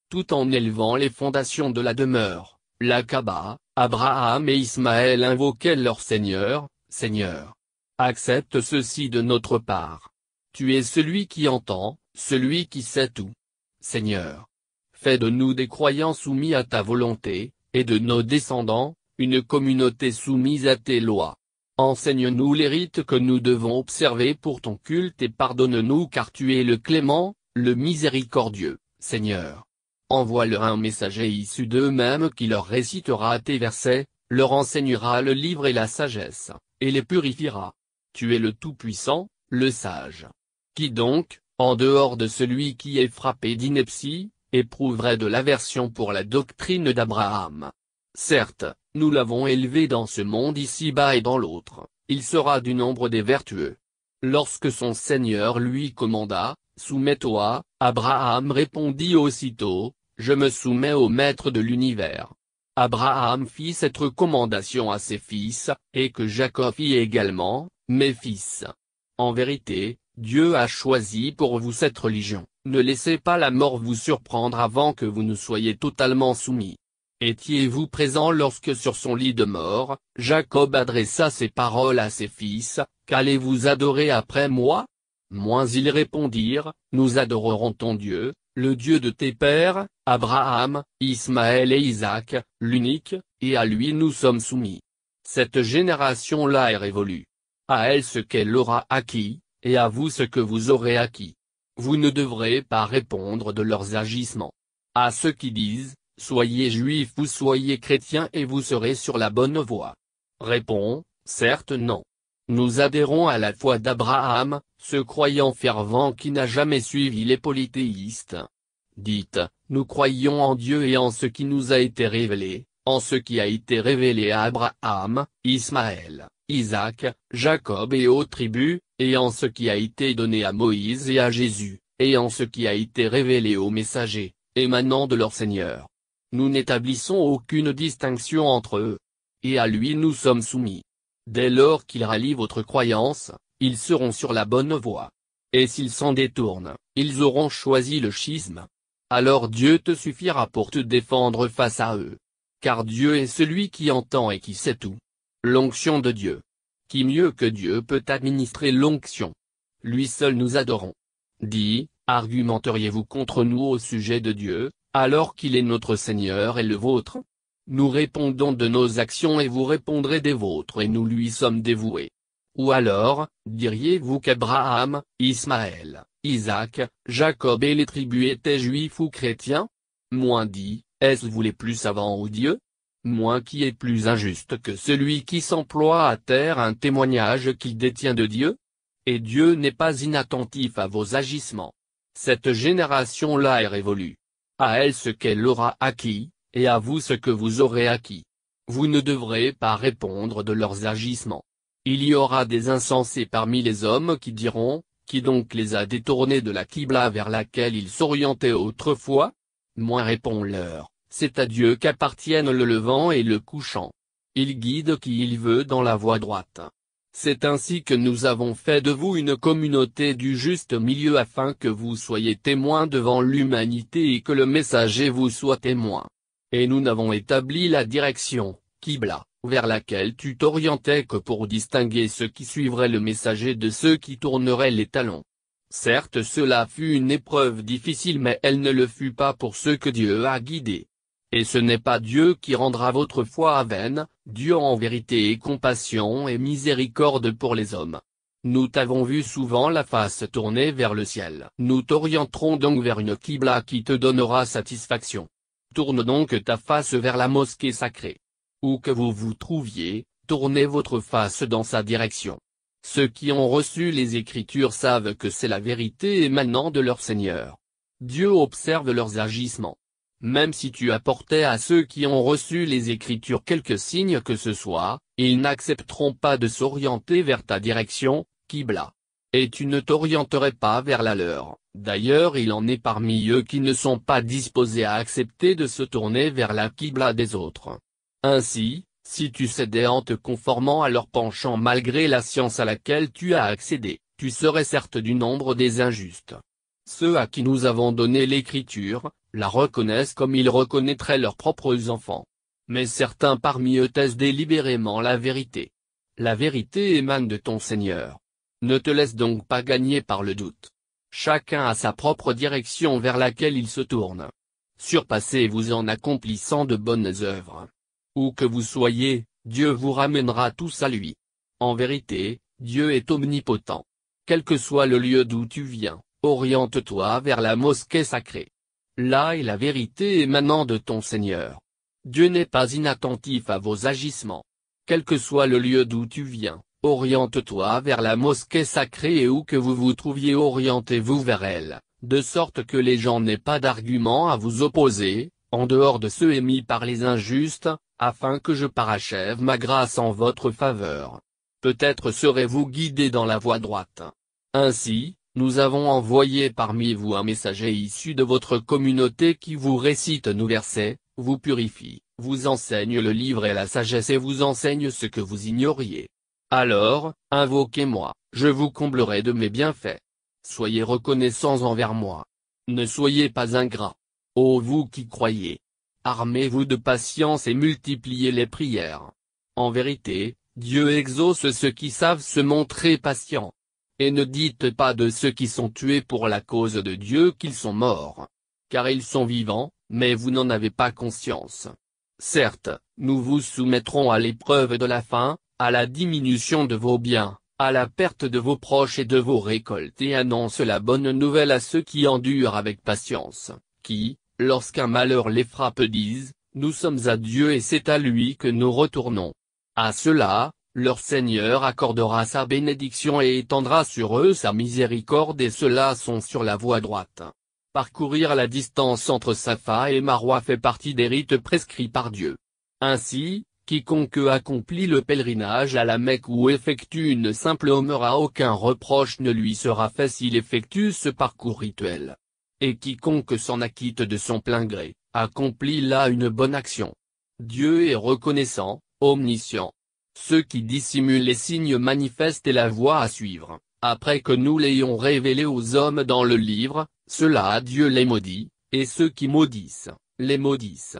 Tout en élevant les fondations de la demeure, la Kaaba, Abraham et Ismaël invoquaient leur Seigneur, Seigneur. Accepte ceci de notre part. Tu es celui qui entend, celui qui sait tout. Seigneur, fais de nous des croyants soumis à ta volonté, et de nos descendants, une communauté soumise à tes lois. Enseigne-nous les rites que nous devons observer pour ton culte et pardonne-nous car tu es le clément, le miséricordieux, Seigneur. Envoie-leur un messager issu d'eux-mêmes qui leur récitera tes versets, leur enseignera le livre et la sagesse, et les purifiera. Tu es le Tout-Puissant, le Sage. Qui donc, en dehors de celui qui est frappé d'ineptie, éprouverait de l'aversion pour la doctrine d'Abraham. Certes, nous l'avons élevé dans ce monde ici-bas et dans l'autre, il sera du nombre des vertueux. Lorsque son Seigneur lui commanda, Soumets-toi, Abraham répondit aussitôt, Je me soumets au Maître de l'univers. Abraham fit cette recommandation à ses fils, et que Jacob fit également, mes fils. En vérité, Dieu a choisi pour vous cette religion, ne laissez pas la mort vous surprendre avant que vous ne soyez totalement soumis. Étiez-vous présent lorsque sur son lit de mort, Jacob adressa ces paroles à ses fils, Qu'allez-vous adorer après moi Moins ils répondirent, Nous adorerons ton Dieu, le Dieu de tes pères, Abraham, Ismaël et Isaac, l'unique, et à lui nous sommes soumis. Cette génération-là est révolue. À elle ce qu'elle aura acquis, et à vous ce que vous aurez acquis. Vous ne devrez pas répondre de leurs agissements. À ceux qui disent, soyez juifs ou soyez chrétiens et vous serez sur la bonne voie. Répond, certes non. Nous adhérons à la foi d'Abraham, ce croyant fervent qui n'a jamais suivi les polythéistes. Dites, nous croyons en Dieu et en ce qui nous a été révélé, en ce qui a été révélé à Abraham, Ismaël, Isaac, Jacob et aux tribus, et en ce qui a été donné à Moïse et à Jésus, et en ce qui a été révélé aux messagers, émanant de leur Seigneur. Nous n'établissons aucune distinction entre eux. Et à lui nous sommes soumis. Dès lors qu'ils rallient votre croyance, ils seront sur la bonne voie. Et s'ils s'en détournent, ils auront choisi le schisme. Alors Dieu te suffira pour te défendre face à eux. Car Dieu est celui qui entend et qui sait tout. L'onction de Dieu, qui mieux que Dieu peut administrer l'onction Lui seul nous adorons. Dit, argumenteriez-vous contre nous au sujet de Dieu, alors qu'il est notre Seigneur et le vôtre Nous répondons de nos actions et vous répondrez des vôtres et nous lui sommes dévoués. Ou alors, diriez-vous qu'Abraham, Ismaël, Isaac, Jacob et les tribus étaient juifs ou chrétiens Moins dit, est-ce vous les plus savants ou Dieu Moins qui est plus injuste que celui qui s'emploie à terre un témoignage qu'il détient de Dieu Et Dieu n'est pas inattentif à vos agissements. Cette génération-là est révolue. À elle ce qu'elle aura acquis, et à vous ce que vous aurez acquis. Vous ne devrez pas répondre de leurs agissements. Il y aura des insensés parmi les hommes qui diront, qui donc les a détournés de la quibla vers laquelle ils s'orientaient autrefois Moins réponds-leur, c'est à Dieu qu'appartiennent le levant et le couchant. Il guide qui il veut dans la voie droite. C'est ainsi que nous avons fait de vous une communauté du juste milieu afin que vous soyez témoins devant l'humanité et que le messager vous soit témoin. Et nous n'avons établi la direction, Kibla, vers laquelle tu t'orientais que pour distinguer ceux qui suivraient le messager de ceux qui tourneraient les talons. Certes cela fut une épreuve difficile mais elle ne le fut pas pour ceux que Dieu a guidés. Et ce n'est pas Dieu qui rendra votre foi à vaine, Dieu en vérité et compassion et miséricorde pour les hommes. Nous t'avons vu souvent la face tournée vers le ciel. Nous t'orienterons donc vers une Qibla qui te donnera satisfaction. Tourne donc ta face vers la mosquée sacrée. Où que vous vous trouviez, tournez votre face dans sa direction. Ceux qui ont reçu les Écritures savent que c'est la vérité émanant de leur Seigneur. Dieu observe leurs agissements. Même si tu apportais à ceux qui ont reçu les Écritures quelques signes que ce soit, ils n'accepteront pas de s'orienter vers ta direction, Kibla. Et tu ne t'orienterais pas vers la leur. D'ailleurs il en est parmi eux qui ne sont pas disposés à accepter de se tourner vers la Kibla des autres. Ainsi, si tu cédais en te conformant à leur penchant malgré la science à laquelle tu as accédé, tu serais certes du nombre des injustes. Ceux à qui nous avons donné l'écriture, la reconnaissent comme ils reconnaîtraient leurs propres enfants. Mais certains parmi eux taisent délibérément la vérité. La vérité émane de ton Seigneur. Ne te laisse donc pas gagner par le doute. Chacun a sa propre direction vers laquelle il se tourne. Surpassez-vous en accomplissant de bonnes œuvres. Où que vous soyez, Dieu vous ramènera tous à lui. En vérité, Dieu est omnipotent. Quel que soit le lieu d'où tu viens, oriente-toi vers la mosquée sacrée. Là est la vérité émanant de ton Seigneur. Dieu n'est pas inattentif à vos agissements. Quel que soit le lieu d'où tu viens, oriente-toi vers la mosquée sacrée et où que vous vous trouviez orientez-vous vers elle, de sorte que les gens n'aient pas d'arguments à vous opposer, en dehors de ceux émis par les injustes, afin que je parachève ma grâce en votre faveur. Peut-être serez-vous guidé dans la voie droite. Ainsi, nous avons envoyé parmi vous un messager issu de votre communauté qui vous récite nos versets, vous purifie, vous enseigne le livre et la sagesse et vous enseigne ce que vous ignoriez. Alors, invoquez-moi, je vous comblerai de mes bienfaits. Soyez reconnaissants envers moi. Ne soyez pas ingrats. Ô vous qui croyez. Armez-vous de patience et multipliez les prières. En vérité, Dieu exauce ceux qui savent se montrer patients. Et ne dites pas de ceux qui sont tués pour la cause de Dieu qu'ils sont morts. Car ils sont vivants, mais vous n'en avez pas conscience. Certes, nous vous soumettrons à l'épreuve de la faim, à la diminution de vos biens, à la perte de vos proches et de vos récoltes et annonce la bonne nouvelle à ceux qui endurent avec patience, qui, lorsqu'un malheur les frappe disent, nous sommes à Dieu et c'est à lui que nous retournons. À cela leur Seigneur accordera sa bénédiction et étendra sur eux sa miséricorde et ceux-là sont sur la voie droite. Parcourir la distance entre Safa et Marwa fait partie des rites prescrits par Dieu. Ainsi, quiconque accomplit le pèlerinage à la Mecque ou effectue une simple à aucun reproche ne lui sera fait s'il effectue ce parcours rituel. Et quiconque s'en acquitte de son plein gré, accomplit là une bonne action. Dieu est reconnaissant, omniscient, ceux qui dissimulent les signes manifestes et la voie à suivre, après que nous l'ayons révélé aux hommes dans le livre, cela Dieu les maudit, et ceux qui maudissent, les maudissent.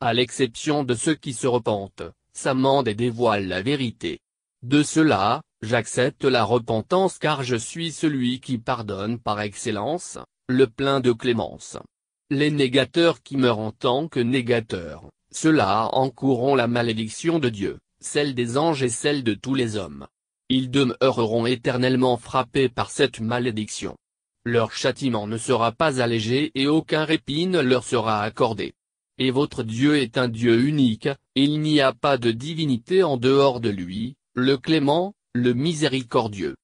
À l'exception de ceux qui se repentent, s'amendent et dévoilent la vérité. De cela, j'accepte la repentance car je suis celui qui pardonne par excellence, le plein de clémence. Les négateurs qui meurent en tant que négateurs, cela là la malédiction de Dieu celle des anges et celle de tous les hommes. Ils demeureront éternellement frappés par cette malédiction. Leur châtiment ne sera pas allégé et aucun répit ne leur sera accordé. Et votre Dieu est un Dieu unique, il n'y a pas de divinité en dehors de lui, le clément, le miséricordieux.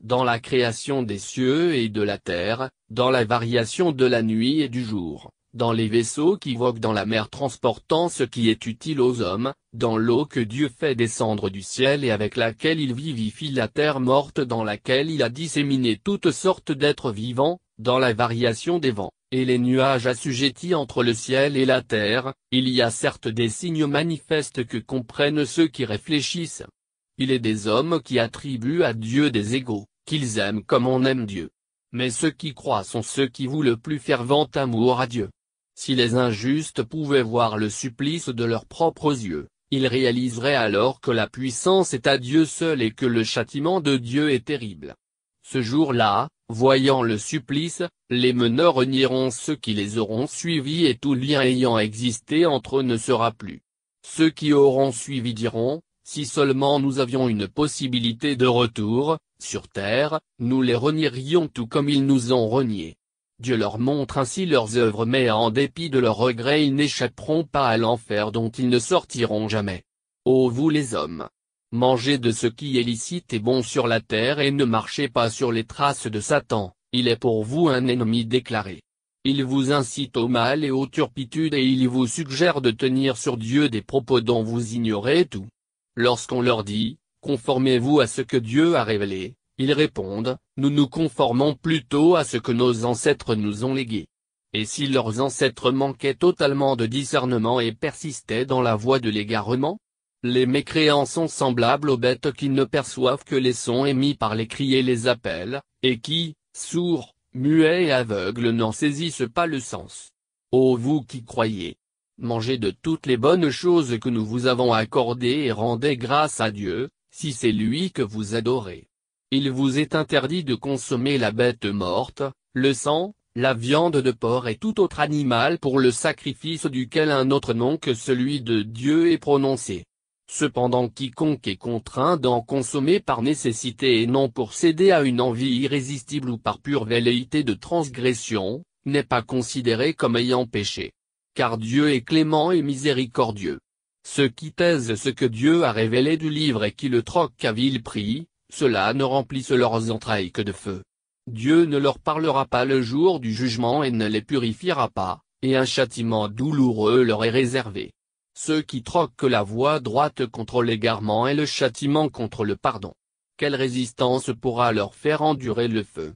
Dans la création des cieux et de la terre, dans la variation de la nuit et du jour, dans les vaisseaux qui voguent dans la mer transportant ce qui est utile aux hommes, dans l'eau que Dieu fait descendre du ciel et avec laquelle il vivifie la terre morte dans laquelle il a disséminé toutes sortes d'êtres vivants, dans la variation des vents, et les nuages assujettis entre le ciel et la terre, il y a certes des signes manifestes que comprennent ceux qui réfléchissent. Il est des hommes qui attribuent à Dieu des égaux, qu'ils aiment comme on aime Dieu. Mais ceux qui croient sont ceux qui vouent le plus fervent amour à Dieu. Si les injustes pouvaient voir le supplice de leurs propres yeux, ils réaliseraient alors que la puissance est à Dieu seul et que le châtiment de Dieu est terrible. Ce jour-là, voyant le supplice, les meneurs renieront ceux qui les auront suivis et tout lien ayant existé entre eux ne sera plus. Ceux qui auront suivi diront, si seulement nous avions une possibilité de retour, sur terre, nous les renierions tout comme ils nous ont reniés. Dieu leur montre ainsi leurs œuvres mais en dépit de leurs regrets ils n'échapperont pas à l'enfer dont ils ne sortiront jamais. Ô vous les hommes Mangez de ce qui est licite et bon sur la terre et ne marchez pas sur les traces de Satan, il est pour vous un ennemi déclaré. Il vous incite au mal et aux turpitudes et il vous suggère de tenir sur Dieu des propos dont vous ignorez tout. Lorsqu'on leur dit, conformez-vous à ce que Dieu a révélé, ils répondent, nous nous conformons plutôt à ce que nos ancêtres nous ont légué. Et si leurs ancêtres manquaient totalement de discernement et persistaient dans la voie de l'égarement Les mécréants sont semblables aux bêtes qui ne perçoivent que les sons émis par les cris et les appels, et qui, sourds, muets et aveugles n'en saisissent pas le sens. Ô vous qui croyez Mangez de toutes les bonnes choses que nous vous avons accordées et rendez grâce à Dieu, si c'est lui que vous adorez. Il vous est interdit de consommer la bête morte, le sang, la viande de porc et tout autre animal pour le sacrifice duquel un autre nom que celui de Dieu est prononcé. Cependant quiconque est contraint d'en consommer par nécessité et non pour céder à une envie irrésistible ou par pure velléité de transgression, n'est pas considéré comme ayant péché. Car Dieu est clément et miséricordieux. Ceux qui taisent ce que Dieu a révélé du livre et qui le troquent à vil prix, cela ne remplissent leurs entrailles que de feu. Dieu ne leur parlera pas le jour du jugement et ne les purifiera pas, et un châtiment douloureux leur est réservé. Ceux qui troquent la voie droite contre l'égarement et le châtiment contre le pardon. Quelle résistance pourra leur faire endurer le feu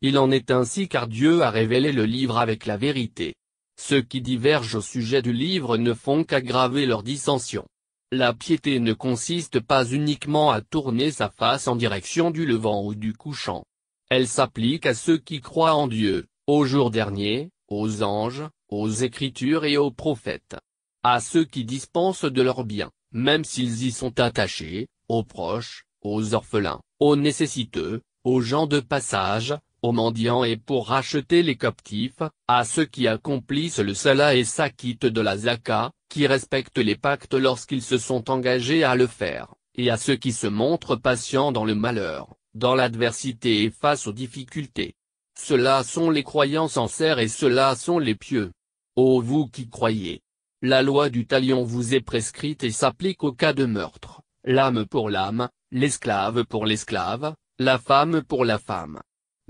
Il en est ainsi car Dieu a révélé le livre avec la vérité. Ceux qui divergent au sujet du livre ne font qu'aggraver leur dissension. La piété ne consiste pas uniquement à tourner sa face en direction du levant ou du couchant. Elle s'applique à ceux qui croient en Dieu, aux jours derniers, aux anges, aux Écritures et aux prophètes. À ceux qui dispensent de leurs biens, même s'ils y sont attachés, aux proches, aux orphelins, aux nécessiteux, aux gens de passage, aux mendiants et pour racheter les captifs, à ceux qui accomplissent le salat et s'acquittent de la zaka, qui respectent les pactes lorsqu'ils se sont engagés à le faire, et à ceux qui se montrent patients dans le malheur, dans l'adversité et face aux difficultés. Ceux-là sont les croyants sincères et ceux-là sont les pieux. Ô vous qui croyez La loi du talion vous est prescrite et s'applique au cas de meurtre, l'âme pour l'âme, l'esclave pour l'esclave, la femme pour la femme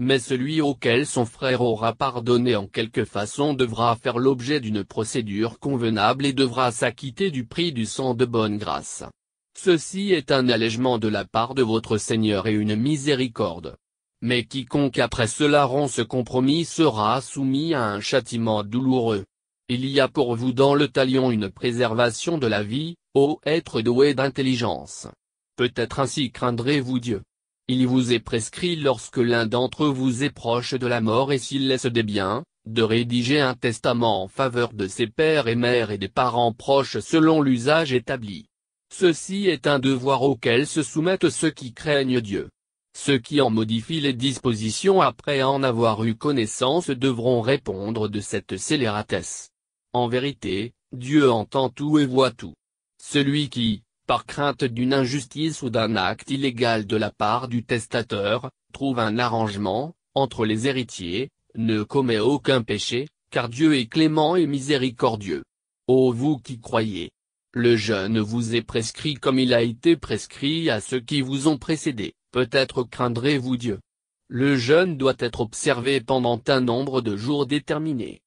mais celui auquel son frère aura pardonné en quelque façon devra faire l'objet d'une procédure convenable et devra s'acquitter du prix du sang de bonne grâce. Ceci est un allègement de la part de votre Seigneur et une miséricorde. Mais quiconque après cela rend ce compromis sera soumis à un châtiment douloureux. Il y a pour vous dans le talion une préservation de la vie, ô être doué d'intelligence. Peut-être ainsi craindrez-vous Dieu. Il vous est prescrit lorsque l'un d'entre vous est proche de la mort et s'il laisse des biens, de rédiger un testament en faveur de ses pères et mères et des parents proches selon l'usage établi. Ceci est un devoir auquel se soumettent ceux qui craignent Dieu. Ceux qui en modifient les dispositions après en avoir eu connaissance devront répondre de cette scélératesse. En vérité, Dieu entend tout et voit tout. Celui qui, par crainte d'une injustice ou d'un acte illégal de la part du testateur, trouve un arrangement, entre les héritiers, ne commet aucun péché, car Dieu est clément et miséricordieux. Ô vous qui croyez Le jeûne vous est prescrit comme il a été prescrit à ceux qui vous ont précédé. peut-être craindrez-vous Dieu. Le jeûne doit être observé pendant un nombre de jours déterminés.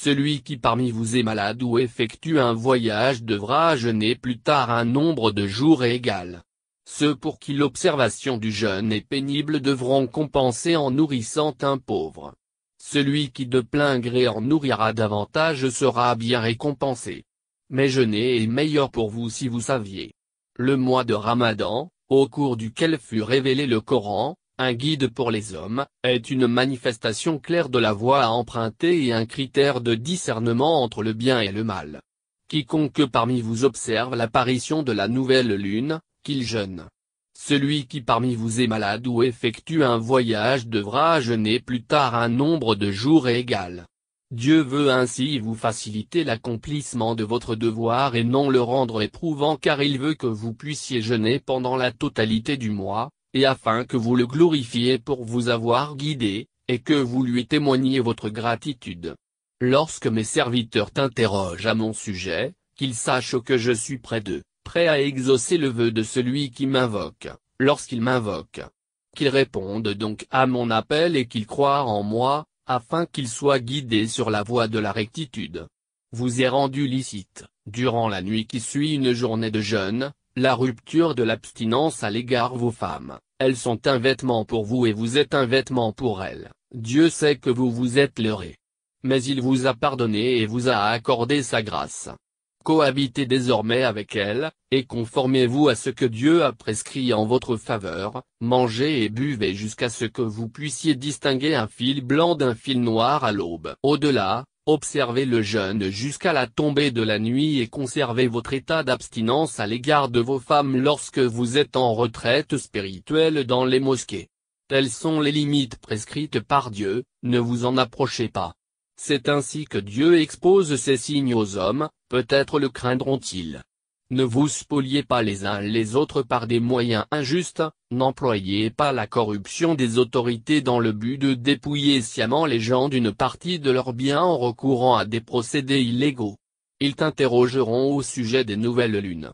Celui qui parmi vous est malade ou effectue un voyage devra jeûner plus tard un nombre de jours égal. Ceux pour qui l'observation du jeûne est pénible devront compenser en nourrissant un pauvre. Celui qui de plein gré en nourrira davantage sera bien récompensé. Mais jeûner est meilleur pour vous si vous saviez. Le mois de Ramadan, au cours duquel fut révélé le Coran, un guide pour les hommes, est une manifestation claire de la voie à emprunter et un critère de discernement entre le bien et le mal. Quiconque parmi vous observe l'apparition de la nouvelle lune, qu'il jeûne. Celui qui parmi vous est malade ou effectue un voyage devra jeûner plus tard un nombre de jours égal. Dieu veut ainsi vous faciliter l'accomplissement de votre devoir et non le rendre éprouvant car il veut que vous puissiez jeûner pendant la totalité du mois, et afin que vous le glorifiez pour vous avoir guidé, et que vous lui témoigniez votre gratitude. Lorsque mes serviteurs t'interrogent à mon sujet, qu'ils sachent que je suis près d'eux, prêt à exaucer le vœu de celui qui m'invoque, lorsqu'il m'invoque. Qu'ils répondent donc à mon appel et qu'ils croient en moi, afin qu'ils soient guidés sur la voie de la rectitude. Vous est rendu licite, durant la nuit qui suit une journée de jeûne, la rupture de l'abstinence à l'égard vos femmes, elles sont un vêtement pour vous et vous êtes un vêtement pour elles, Dieu sait que vous vous êtes leurré. Mais il vous a pardonné et vous a accordé sa grâce. Cohabitez désormais avec elles, et conformez-vous à ce que Dieu a prescrit en votre faveur, mangez et buvez jusqu'à ce que vous puissiez distinguer un fil blanc d'un fil noir à l'aube. Au-delà, Observez le jeûne jusqu'à la tombée de la nuit et conservez votre état d'abstinence à l'égard de vos femmes lorsque vous êtes en retraite spirituelle dans les mosquées. Telles sont les limites prescrites par Dieu, ne vous en approchez pas. C'est ainsi que Dieu expose ses signes aux hommes, peut-être le craindront-ils. Ne vous spoliez pas les uns les autres par des moyens injustes, n'employez pas la corruption des autorités dans le but de dépouiller sciemment les gens d'une partie de leurs biens en recourant à des procédés illégaux. Ils t'interrogeront au sujet des nouvelles lunes.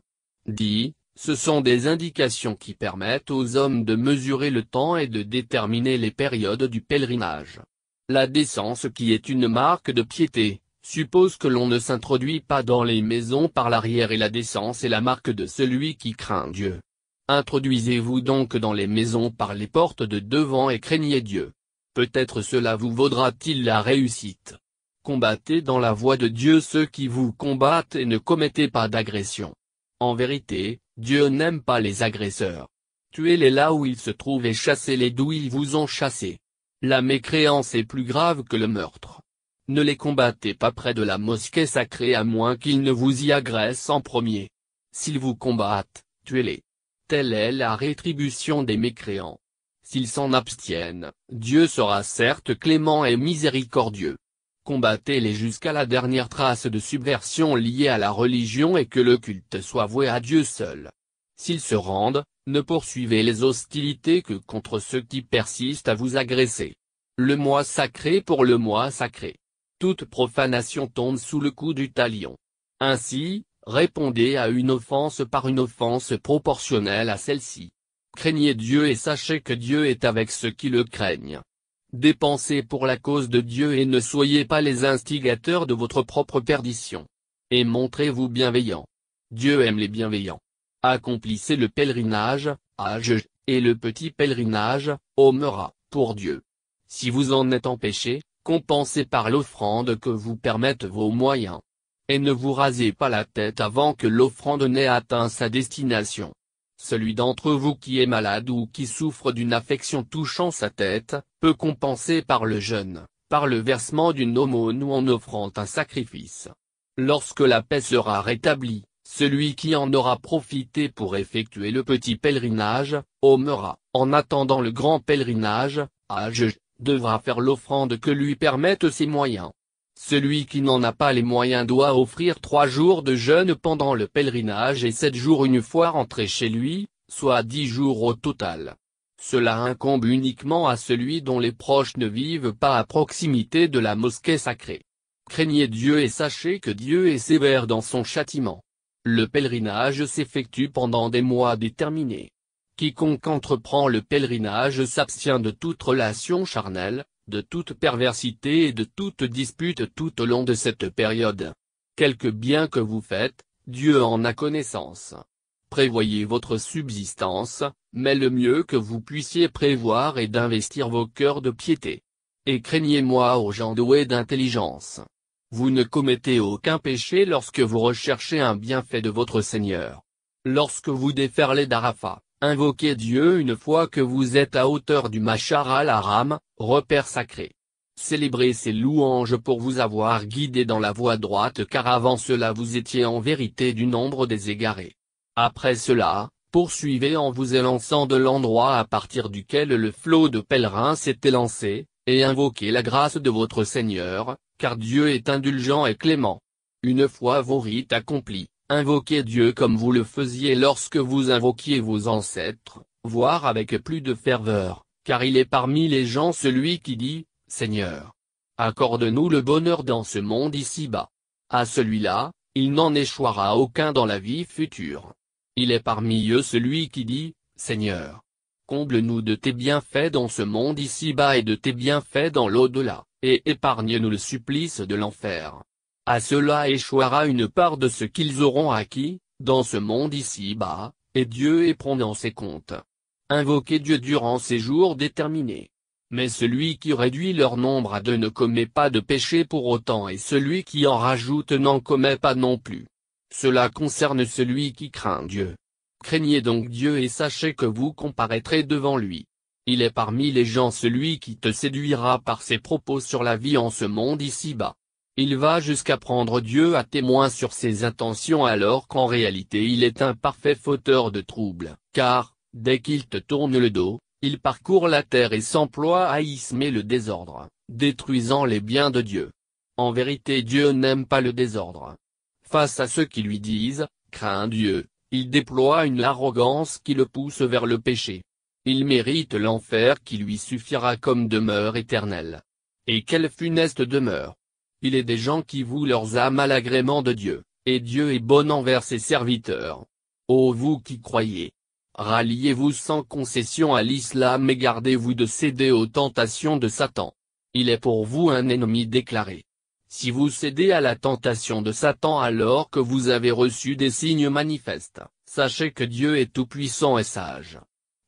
Dis, ce sont des indications qui permettent aux hommes de mesurer le temps et de déterminer les périodes du pèlerinage. La décence qui est une marque de piété, suppose que l'on ne s'introduit pas dans les maisons par l'arrière et la décence est la marque de celui qui craint Dieu. Introduisez-vous donc dans les maisons par les portes de devant et craignez Dieu. Peut-être cela vous vaudra-t-il la réussite. Combattez dans la voie de Dieu ceux qui vous combattent et ne commettez pas d'agression. En vérité, Dieu n'aime pas les agresseurs. Tuez-les là où ils se trouvent et chassez-les d'où ils vous ont chassé. La mécréance est plus grave que le meurtre. Ne les combattez pas près de la mosquée sacrée à moins qu'ils ne vous y agressent en premier. S'ils vous combattent, tuez-les. Telle est la rétribution des mécréants. S'ils s'en abstiennent, Dieu sera certes clément et miséricordieux. Combattez-les jusqu'à la dernière trace de subversion liée à la religion et que le culte soit voué à Dieu seul. S'ils se rendent, ne poursuivez les hostilités que contre ceux qui persistent à vous agresser. Le mois sacré pour le mois sacré toute profanation tombe sous le coup du talion. Ainsi, répondez à une offense par une offense proportionnelle à celle-ci. Craignez Dieu et sachez que Dieu est avec ceux qui le craignent. Dépensez pour la cause de Dieu et ne soyez pas les instigateurs de votre propre perdition. Et montrez-vous bienveillants. Dieu aime les bienveillants. Accomplissez le pèlerinage, âge, et le petit pèlerinage, omera, pour Dieu. Si vous en êtes empêché. Compensez par l'offrande que vous permettent vos moyens. Et ne vous rasez pas la tête avant que l'offrande n'ait atteint sa destination. Celui d'entre vous qui est malade ou qui souffre d'une affection touchant sa tête, peut compenser par le jeûne, par le versement d'une aumône ou en offrant un sacrifice. Lorsque la paix sera rétablie, celui qui en aura profité pour effectuer le petit pèlerinage, omera, en attendant le grand pèlerinage, à devra faire l'offrande que lui permettent ses moyens. Celui qui n'en a pas les moyens doit offrir trois jours de jeûne pendant le pèlerinage et sept jours une fois rentré chez lui, soit dix jours au total. Cela incombe uniquement à celui dont les proches ne vivent pas à proximité de la mosquée sacrée. Craignez Dieu et sachez que Dieu est sévère dans son châtiment. Le pèlerinage s'effectue pendant des mois déterminés. Quiconque entreprend le pèlerinage s'abstient de toute relation charnelle, de toute perversité et de toute dispute tout au long de cette période. Quelque bien que vous faites, Dieu en a connaissance. Prévoyez votre subsistance, mais le mieux que vous puissiez prévoir est d'investir vos cœurs de piété. Et craignez-moi aux gens doués d'intelligence. Vous ne commettez aucun péché lorsque vous recherchez un bienfait de votre Seigneur. Lorsque vous déferlez d'Arafat, Invoquez Dieu une fois que vous êtes à hauteur du Machar al aram repère sacré. Célébrez ses louanges pour vous avoir guidé dans la voie droite car avant cela vous étiez en vérité du nombre des égarés. Après cela, poursuivez en vous élançant de l'endroit à partir duquel le flot de pèlerins s'est élancé, et invoquez la grâce de votre Seigneur, car Dieu est indulgent et clément. Une fois vos rites accomplis, Invoquez Dieu comme vous le faisiez lorsque vous invoquiez vos ancêtres, voire avec plus de ferveur, car il est parmi les gens celui qui dit, Seigneur, accorde-nous le bonheur dans ce monde ici-bas. À celui-là, il n'en échouera aucun dans la vie future. Il est parmi eux celui qui dit, Seigneur, comble-nous de tes bienfaits dans ce monde ici-bas et de tes bienfaits dans l'au-delà, et épargne-nous le supplice de l'enfer. À cela échouera une part de ce qu'ils auront acquis, dans ce monde ici-bas, et Dieu est prenant ses comptes. Invoquez Dieu durant ces jours déterminés. Mais celui qui réduit leur nombre à deux ne commet pas de péché pour autant et celui qui en rajoute n'en commet pas non plus. Cela concerne celui qui craint Dieu. Craignez donc Dieu et sachez que vous comparaîtrez devant lui. Il est parmi les gens celui qui te séduira par ses propos sur la vie en ce monde ici-bas. Il va jusqu'à prendre Dieu à témoin sur ses intentions alors qu'en réalité il est un parfait fauteur de troubles, car, dès qu'il te tourne le dos, il parcourt la terre et s'emploie à y le désordre, détruisant les biens de Dieu. En vérité Dieu n'aime pas le désordre. Face à ceux qui lui disent, crains Dieu, il déploie une arrogance qui le pousse vers le péché. Il mérite l'enfer qui lui suffira comme demeure éternelle. Et quelle funeste demeure il est des gens qui vouent leurs âmes à l'agrément de Dieu, et Dieu est bon envers ses serviteurs. Ô vous qui croyez Ralliez-vous sans concession à l'islam et gardez-vous de céder aux tentations de Satan. Il est pour vous un ennemi déclaré. Si vous cédez à la tentation de Satan alors que vous avez reçu des signes manifestes, sachez que Dieu est tout-puissant et sage.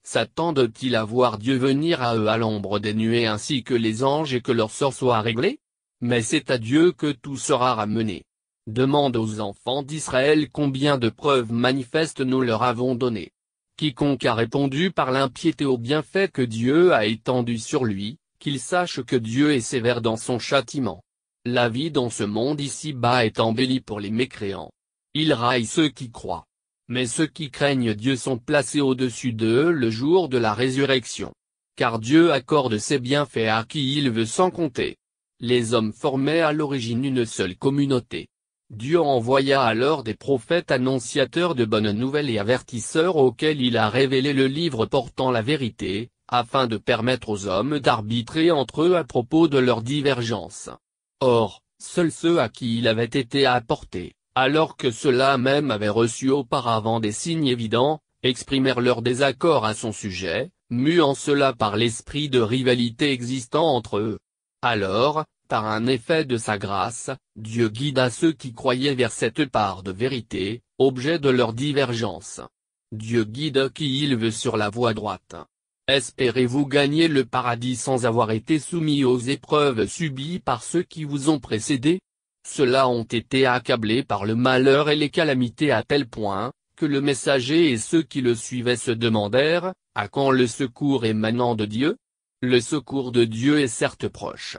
Satan doit il avoir Dieu venir à eux à l'ombre des nuées ainsi que les anges et que leur sort soit réglé mais c'est à Dieu que tout sera ramené. Demande aux enfants d'Israël combien de preuves manifestes nous leur avons données. Quiconque a répondu par l'impiété aux bienfait que Dieu a étendu sur lui, qu'il sache que Dieu est sévère dans son châtiment. La vie dans ce monde ici-bas est embellie pour les mécréants. Il raille ceux qui croient. Mais ceux qui craignent Dieu sont placés au-dessus d'eux le jour de la résurrection. Car Dieu accorde ses bienfaits à qui il veut sans compter les hommes formaient à l'origine une seule communauté. Dieu envoya alors des prophètes annonciateurs de bonnes nouvelles et avertisseurs auxquels il a révélé le livre portant la vérité, afin de permettre aux hommes d'arbitrer entre eux à propos de leurs divergences. Or, seuls ceux à qui il avait été apporté, alors que ceux-là même avaient reçu auparavant des signes évidents, exprimèrent leur désaccord à son sujet, muant en cela par l'esprit de rivalité existant entre eux. Alors, par un effet de sa grâce, Dieu guida ceux qui croyaient vers cette part de vérité, objet de leur divergence. Dieu guide qui il veut sur la voie droite. Espérez-vous gagner le paradis sans avoir été soumis aux épreuves subies par ceux qui vous ont précédés Ceux-là ont été accablés par le malheur et les calamités à tel point, que le messager et ceux qui le suivaient se demandèrent, à quand le secours émanant de Dieu le secours de Dieu est certes proche.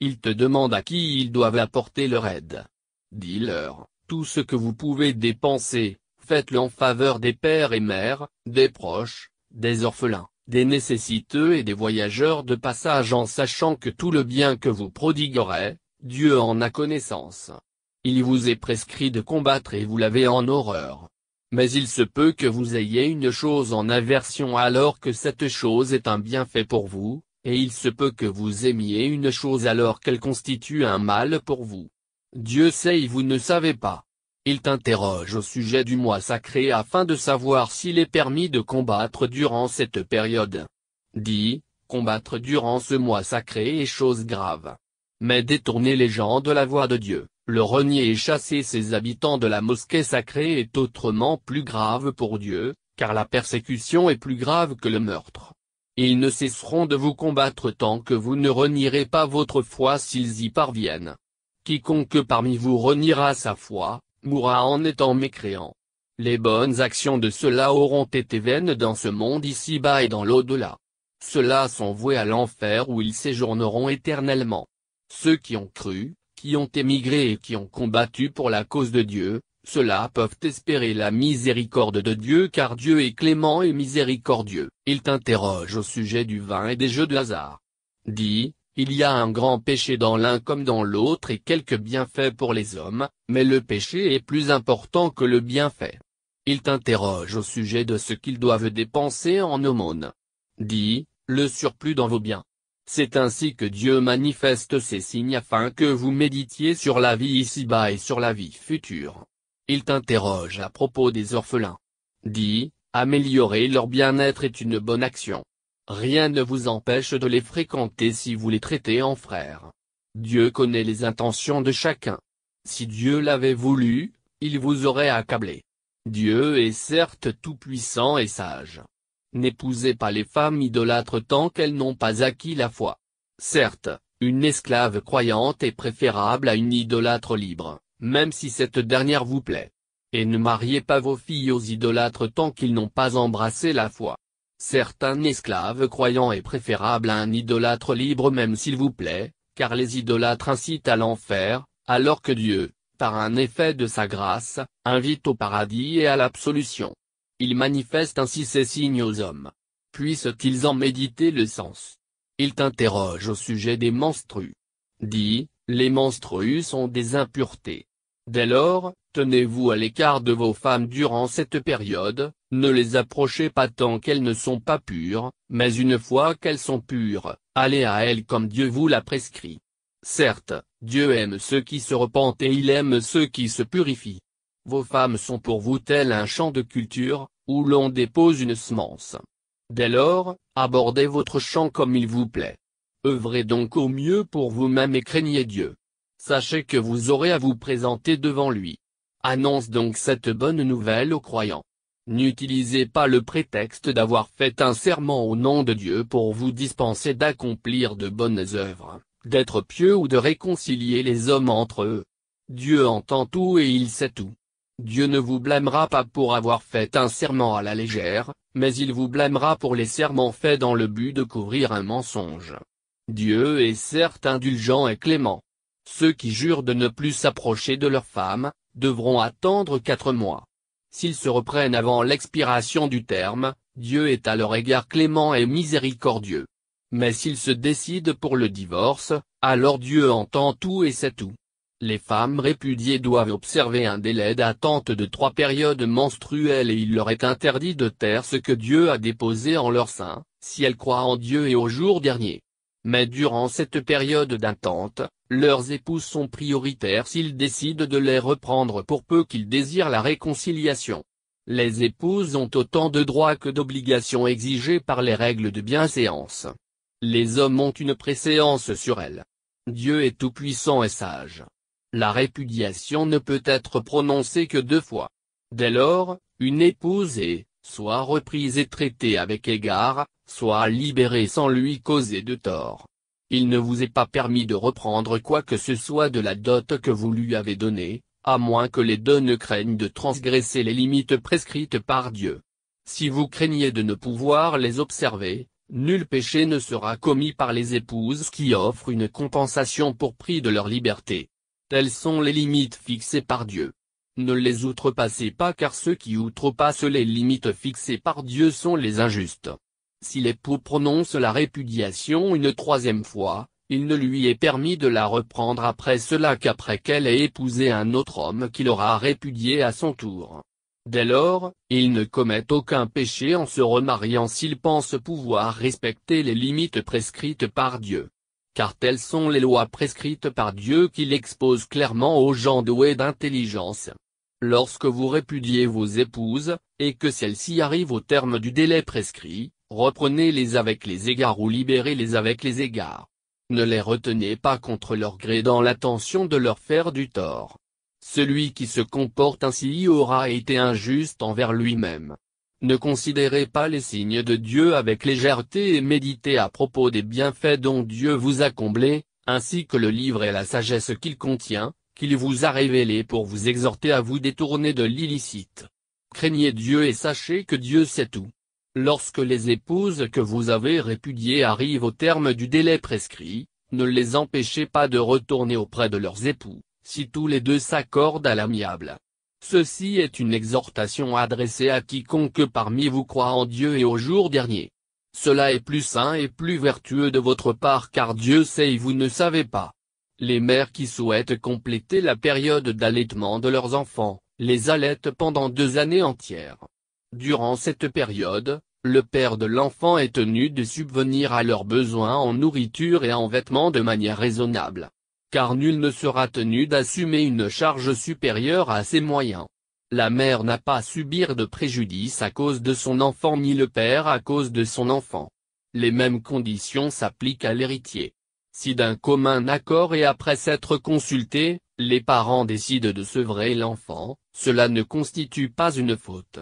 Il te demande à qui ils doivent apporter leur aide. Dis-leur, tout ce que vous pouvez dépenser, faites-le en faveur des pères et mères, des proches, des orphelins, des nécessiteux et des voyageurs de passage en sachant que tout le bien que vous prodiguerez, Dieu en a connaissance. Il vous est prescrit de combattre et vous l'avez en horreur mais il se peut que vous ayez une chose en aversion alors que cette chose est un bienfait pour vous, et il se peut que vous aimiez une chose alors qu'elle constitue un mal pour vous. Dieu sait et vous ne savez pas. Il t'interroge au sujet du mois sacré afin de savoir s'il est permis de combattre durant cette période. Dis, combattre durant ce mois sacré est chose grave. Mais détourner les gens de la voie de Dieu, le renier et chasser ses habitants de la mosquée sacrée est autrement plus grave pour Dieu, car la persécution est plus grave que le meurtre. Ils ne cesseront de vous combattre tant que vous ne renierez pas votre foi s'ils y parviennent. Quiconque parmi vous reniera sa foi, mourra en étant mécréant. Les bonnes actions de ceux-là auront été vaines dans ce monde ici-bas et dans l'au-delà. Ceux-là sont voués à l'enfer où ils séjourneront éternellement. Ceux qui ont cru, qui ont émigré et qui ont combattu pour la cause de Dieu, ceux-là peuvent espérer la miséricorde de Dieu car Dieu est clément et miséricordieux. Il t'interroge au sujet du vin et des jeux de hasard. Dis, il y a un grand péché dans l'un comme dans l'autre et quelques bienfaits pour les hommes, mais le péché est plus important que le bienfait. Il t'interroge au sujet de ce qu'ils doivent dépenser en aumône. Dis, le surplus dans vos biens, c'est ainsi que Dieu manifeste ses signes afin que vous méditiez sur la vie ici-bas et sur la vie future. Il t'interroge à propos des orphelins. Dis, améliorer leur bien-être est une bonne action. Rien ne vous empêche de les fréquenter si vous les traitez en frères. Dieu connaît les intentions de chacun. Si Dieu l'avait voulu, il vous aurait accablé. Dieu est certes tout-puissant et sage. N'épousez pas les femmes idolâtres tant qu'elles n'ont pas acquis la foi. Certes, une esclave croyante est préférable à une idolâtre libre, même si cette dernière vous plaît. Et ne mariez pas vos filles aux idolâtres tant qu'ils n'ont pas embrassé la foi. Certains esclaves croyants est préférable à un idolâtre libre même s'il vous plaît, car les idolâtres incitent à l'enfer, alors que Dieu, par un effet de sa grâce, invite au paradis et à l'absolution. Il manifeste ainsi ces signes aux hommes. Puissent-ils en méditer le sens Ils t'interrogent au sujet des menstrues. Dis, les menstrues sont des impuretés. Dès lors, tenez-vous à l'écart de vos femmes durant cette période, ne les approchez pas tant qu'elles ne sont pas pures, mais une fois qu'elles sont pures, allez à elles comme Dieu vous l'a prescrit. Certes, Dieu aime ceux qui se repentent et il aime ceux qui se purifient. Vos femmes sont pour vous tel un champ de culture, où l'on dépose une semence. Dès lors, abordez votre champ comme il vous plaît. Œuvrez donc au mieux pour vous-même et craignez Dieu. Sachez que vous aurez à vous présenter devant lui. Annonce donc cette bonne nouvelle aux croyants. N'utilisez pas le prétexte d'avoir fait un serment au nom de Dieu pour vous dispenser d'accomplir de bonnes œuvres, d'être pieux ou de réconcilier les hommes entre eux. Dieu entend tout et il sait tout. Dieu ne vous blâmera pas pour avoir fait un serment à la légère, mais il vous blâmera pour les serments faits dans le but de couvrir un mensonge. Dieu est certes indulgent et clément. Ceux qui jurent de ne plus s'approcher de leur femme, devront attendre quatre mois. S'ils se reprennent avant l'expiration du terme, Dieu est à leur égard clément et miséricordieux. Mais s'ils se décident pour le divorce, alors Dieu entend tout et sait tout les femmes répudiées doivent observer un délai d'attente de trois périodes menstruelles et il leur est interdit de taire ce que Dieu a déposé en leur sein, si elles croient en Dieu et au jour dernier. Mais durant cette période d'attente, leurs épouses sont prioritaires s'ils décident de les reprendre pour peu qu'ils désirent la réconciliation. Les épouses ont autant de droits que d'obligations exigées par les règles de bienséance. Les hommes ont une préséance sur elles. Dieu est tout-puissant et sage la répudiation ne peut être prononcée que deux fois. Dès lors, une épouse est, soit reprise et traitée avec égard, soit libérée sans lui causer de tort. Il ne vous est pas permis de reprendre quoi que ce soit de la dot que vous lui avez donnée, à moins que les deux ne craignent de transgresser les limites prescrites par Dieu. Si vous craignez de ne pouvoir les observer, nul péché ne sera commis par les épouses qui offrent une compensation pour prix de leur liberté. Telles sont les limites fixées par Dieu. Ne les outrepassez pas car ceux qui outrepassent les limites fixées par Dieu sont les injustes. Si l'époux prononce la répudiation une troisième fois, il ne lui est permis de la reprendre après cela qu'après qu'elle ait épousé un autre homme qui aura répudié à son tour. Dès lors, il ne commet aucun péché en se remariant s'il pense pouvoir respecter les limites prescrites par Dieu car telles sont les lois prescrites par Dieu qu'il expose clairement aux gens doués d'intelligence. Lorsque vous répudiez vos épouses, et que celles-ci arrivent au terme du délai prescrit, reprenez-les avec les égards ou libérez-les avec les égards. Ne les retenez pas contre leur gré dans l'attention de leur faire du tort. Celui qui se comporte ainsi aura été injuste envers lui-même. Ne considérez pas les signes de Dieu avec légèreté et méditez à propos des bienfaits dont Dieu vous a comblés, ainsi que le livre et la sagesse qu'il contient, qu'il vous a révélés pour vous exhorter à vous détourner de l'illicite. Craignez Dieu et sachez que Dieu sait tout. Lorsque les épouses que vous avez répudiées arrivent au terme du délai prescrit, ne les empêchez pas de retourner auprès de leurs époux, si tous les deux s'accordent à l'amiable. Ceci est une exhortation adressée à quiconque parmi vous croit en Dieu et au jour dernier. Cela est plus sain et plus vertueux de votre part car Dieu sait et vous ne savez pas. Les mères qui souhaitent compléter la période d'allaitement de leurs enfants, les allaitent pendant deux années entières. Durant cette période, le père de l'enfant est tenu de subvenir à leurs besoins en nourriture et en vêtements de manière raisonnable car nul ne sera tenu d'assumer une charge supérieure à ses moyens. La mère n'a pas à subir de préjudice à cause de son enfant ni le père à cause de son enfant. Les mêmes conditions s'appliquent à l'héritier. Si d'un commun accord et après s'être consulté, les parents décident de sevrer l'enfant, cela ne constitue pas une faute.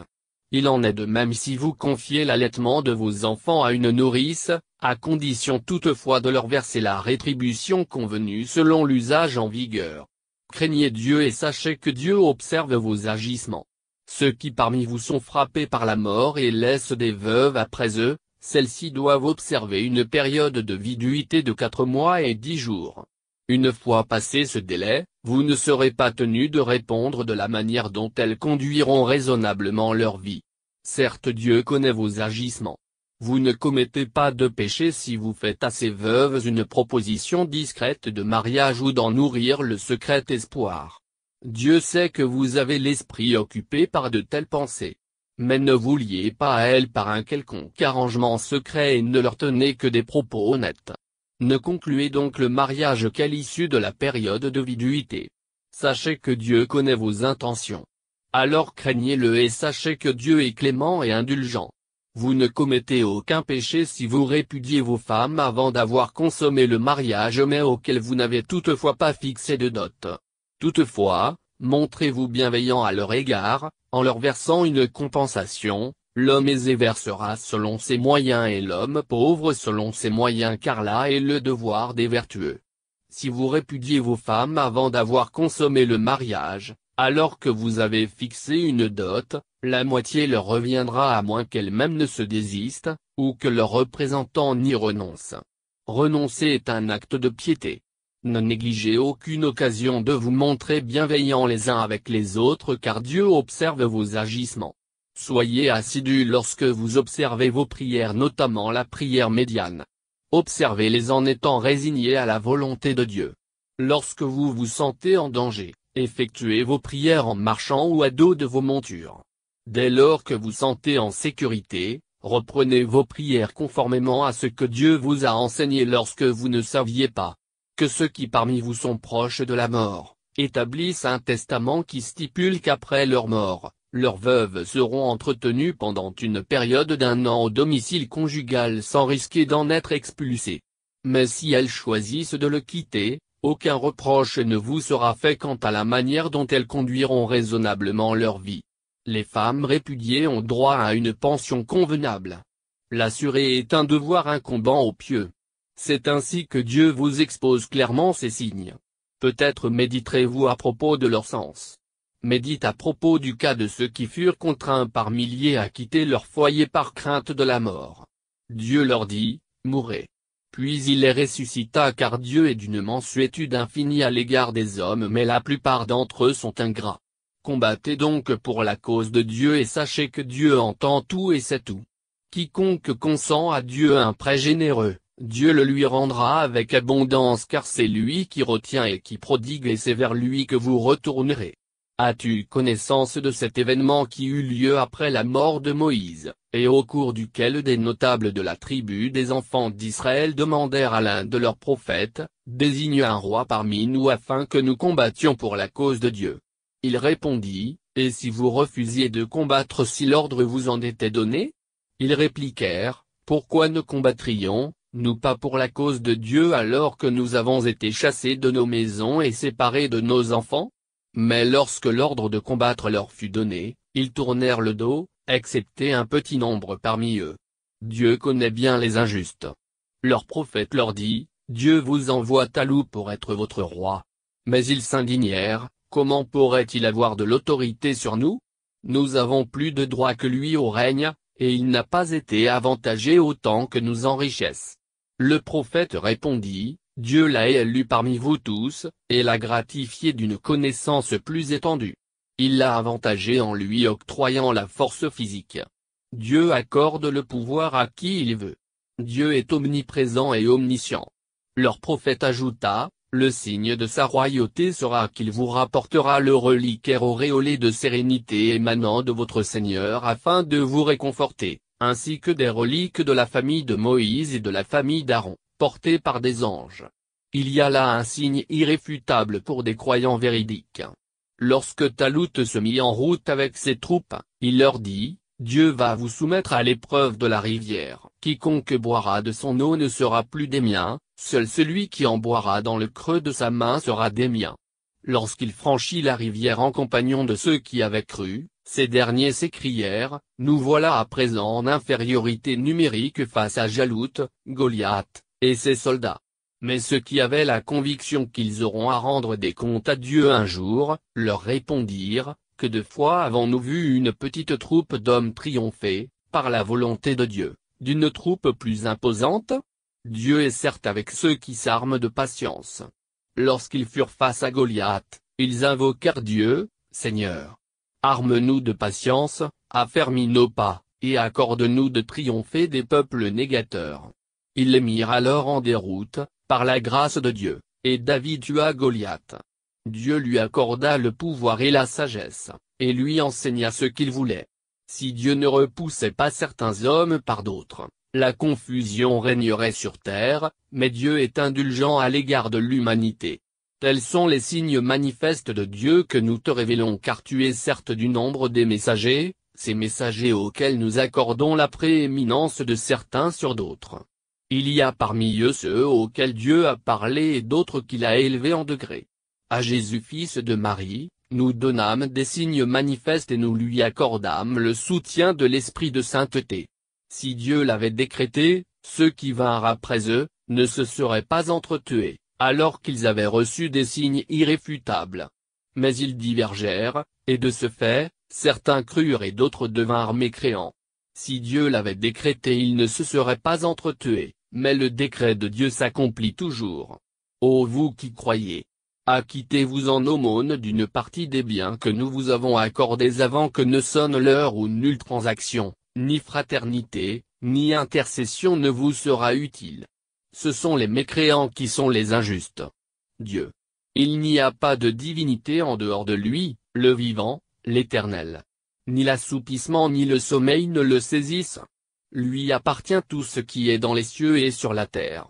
Il en est de même si vous confiez l'allaitement de vos enfants à une nourrice, à condition toutefois de leur verser la rétribution convenue selon l'usage en vigueur. Craignez Dieu et sachez que Dieu observe vos agissements. Ceux qui parmi vous sont frappés par la mort et laissent des veuves après eux, celles-ci doivent observer une période de viduité de quatre mois et dix jours. Une fois passé ce délai, vous ne serez pas tenu de répondre de la manière dont elles conduiront raisonnablement leur vie. Certes Dieu connaît vos agissements. Vous ne commettez pas de péché si vous faites à ces veuves une proposition discrète de mariage ou d'en nourrir le secret espoir. Dieu sait que vous avez l'esprit occupé par de telles pensées. Mais ne vous liez pas à elles par un quelconque arrangement secret et ne leur tenez que des propos honnêtes. Ne concluez donc le mariage qu'à l'issue de la période de viduité. Sachez que Dieu connaît vos intentions. Alors craignez-le et sachez que Dieu est clément et indulgent. Vous ne commettez aucun péché si vous répudiez vos femmes avant d'avoir consommé le mariage mais auquel vous n'avez toutefois pas fixé de dot. Toutefois, montrez-vous bienveillant à leur égard, en leur versant une compensation, L'homme aisé versera selon ses moyens et l'homme pauvre selon ses moyens car là est le devoir des vertueux. Si vous répudiez vos femmes avant d'avoir consommé le mariage, alors que vous avez fixé une dot, la moitié leur reviendra à moins qu'elles-mêmes ne se désistent, ou que leur représentant n'y renonce. Renoncer est un acte de piété. Ne négligez aucune occasion de vous montrer bienveillant les uns avec les autres car Dieu observe vos agissements. Soyez assidus lorsque vous observez vos prières notamment la prière médiane. Observez-les en étant résignés à la volonté de Dieu. Lorsque vous vous sentez en danger, effectuez vos prières en marchant ou à dos de vos montures. Dès lors que vous sentez en sécurité, reprenez vos prières conformément à ce que Dieu vous a enseigné lorsque vous ne saviez pas que ceux qui parmi vous sont proches de la mort, établissent un testament qui stipule qu'après leur mort, leurs veuves seront entretenues pendant une période d'un an au domicile conjugal sans risquer d'en être expulsées. Mais si elles choisissent de le quitter, aucun reproche ne vous sera fait quant à la manière dont elles conduiront raisonnablement leur vie. Les femmes répudiées ont droit à une pension convenable. L'assurer est un devoir incombant aux pieux. C'est ainsi que Dieu vous expose clairement ces signes. Peut-être méditerez-vous à propos de leur sens médite à propos du cas de ceux qui furent contraints par milliers à quitter leur foyer par crainte de la mort. Dieu leur dit, mourrez. Puis il les ressuscita car Dieu est d'une mansuétude infinie à l'égard des hommes mais la plupart d'entre eux sont ingrats. Combattez donc pour la cause de Dieu et sachez que Dieu entend tout et sait tout. Quiconque consent à Dieu un prêt généreux, Dieu le lui rendra avec abondance car c'est lui qui retient et qui prodigue et c'est vers lui que vous retournerez. As-tu connaissance de cet événement qui eut lieu après la mort de Moïse, et au cours duquel des notables de la tribu des enfants d'Israël demandèrent à l'un de leurs prophètes, désigne un roi parmi nous afin que nous combattions pour la cause de Dieu. Il répondit, Et si vous refusiez de combattre si l'ordre vous en était donné Ils répliquèrent, Pourquoi ne combattrions, nous pas pour la cause de Dieu alors que nous avons été chassés de nos maisons et séparés de nos enfants mais lorsque l'ordre de combattre leur fut donné, ils tournèrent le dos, excepté un petit nombre parmi eux. Dieu connaît bien les injustes. Leur prophète leur dit, Dieu vous envoie Talou pour être votre roi. Mais ils s'indignèrent, comment pourrait-il avoir de l'autorité sur nous Nous avons plus de droits que lui au règne, et il n'a pas été avantagé autant que nous en richesse. Le prophète répondit, Dieu l'a élu parmi vous tous, et l'a gratifié d'une connaissance plus étendue. Il l'a avantagé en lui octroyant la force physique. Dieu accorde le pouvoir à qui il veut. Dieu est omniprésent et omniscient. Leur prophète ajouta, le signe de sa royauté sera qu'il vous rapportera le reliquaire auréolé de sérénité émanant de votre Seigneur afin de vous réconforter, ainsi que des reliques de la famille de Moïse et de la famille d'Aaron porté par des anges. Il y a là un signe irréfutable pour des croyants véridiques. Lorsque Talout se mit en route avec ses troupes, il leur dit, Dieu va vous soumettre à l'épreuve de la rivière. Quiconque boira de son eau ne sera plus des miens, seul celui qui en boira dans le creux de sa main sera des miens. Lorsqu'il franchit la rivière en compagnon de ceux qui avaient cru, ces derniers s'écrièrent, Nous voilà à présent en infériorité numérique face à Jalout, Goliath et ses soldats. Mais ceux qui avaient la conviction qu'ils auront à rendre des comptes à Dieu un jour, leur répondirent, que deux fois avons-nous vu une petite troupe d'hommes triompher, par la volonté de Dieu, d'une troupe plus imposante Dieu est certes avec ceux qui s'arment de patience. Lorsqu'ils furent face à Goliath, ils invoquèrent Dieu, Seigneur. Arme-nous de patience, affermis nos pas, et accorde-nous de triompher des peuples négateurs. Ils les mirent alors en déroute, par la grâce de Dieu, et David tua Goliath. Dieu lui accorda le pouvoir et la sagesse, et lui enseigna ce qu'il voulait. Si Dieu ne repoussait pas certains hommes par d'autres, la confusion régnerait sur terre, mais Dieu est indulgent à l'égard de l'humanité. Tels sont les signes manifestes de Dieu que nous te révélons car tu es certes du nombre des messagers, ces messagers auxquels nous accordons la prééminence de certains sur d'autres. Il y a parmi eux ceux auxquels Dieu a parlé et d'autres qu'il a élevés en degrés. À Jésus fils de Marie, nous donnâmes des signes manifestes et nous lui accordâmes le soutien de l'Esprit de sainteté. Si Dieu l'avait décrété, ceux qui vinrent après eux, ne se seraient pas entretués, alors qu'ils avaient reçu des signes irréfutables. Mais ils divergèrent, et de ce fait, certains crurent et d'autres devinrent mécréants. Si Dieu l'avait décrété ils ne se seraient pas entretués, mais le décret de Dieu s'accomplit toujours. Ô vous qui croyez, acquittez-vous en aumône d'une partie des biens que nous vous avons accordés avant que ne sonne l'heure où nulle transaction, ni fraternité, ni intercession ne vous sera utile. Ce sont les mécréants qui sont les injustes. Dieu. Il n'y a pas de divinité en dehors de lui, le vivant, l'éternel. Ni l'assoupissement ni le sommeil ne le saisissent lui appartient tout ce qui est dans les cieux et sur la terre.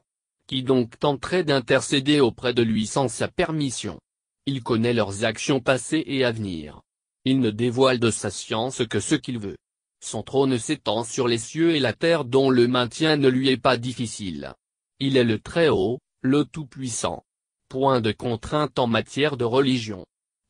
Qui donc tenterait d'intercéder auprès de lui sans sa permission Il connaît leurs actions passées et à venir. Il ne dévoile de sa science que ce qu'il veut. Son trône s'étend sur les cieux et la terre dont le maintien ne lui est pas difficile. Il est le Très-Haut, le Tout-Puissant. Point de contrainte en matière de religion.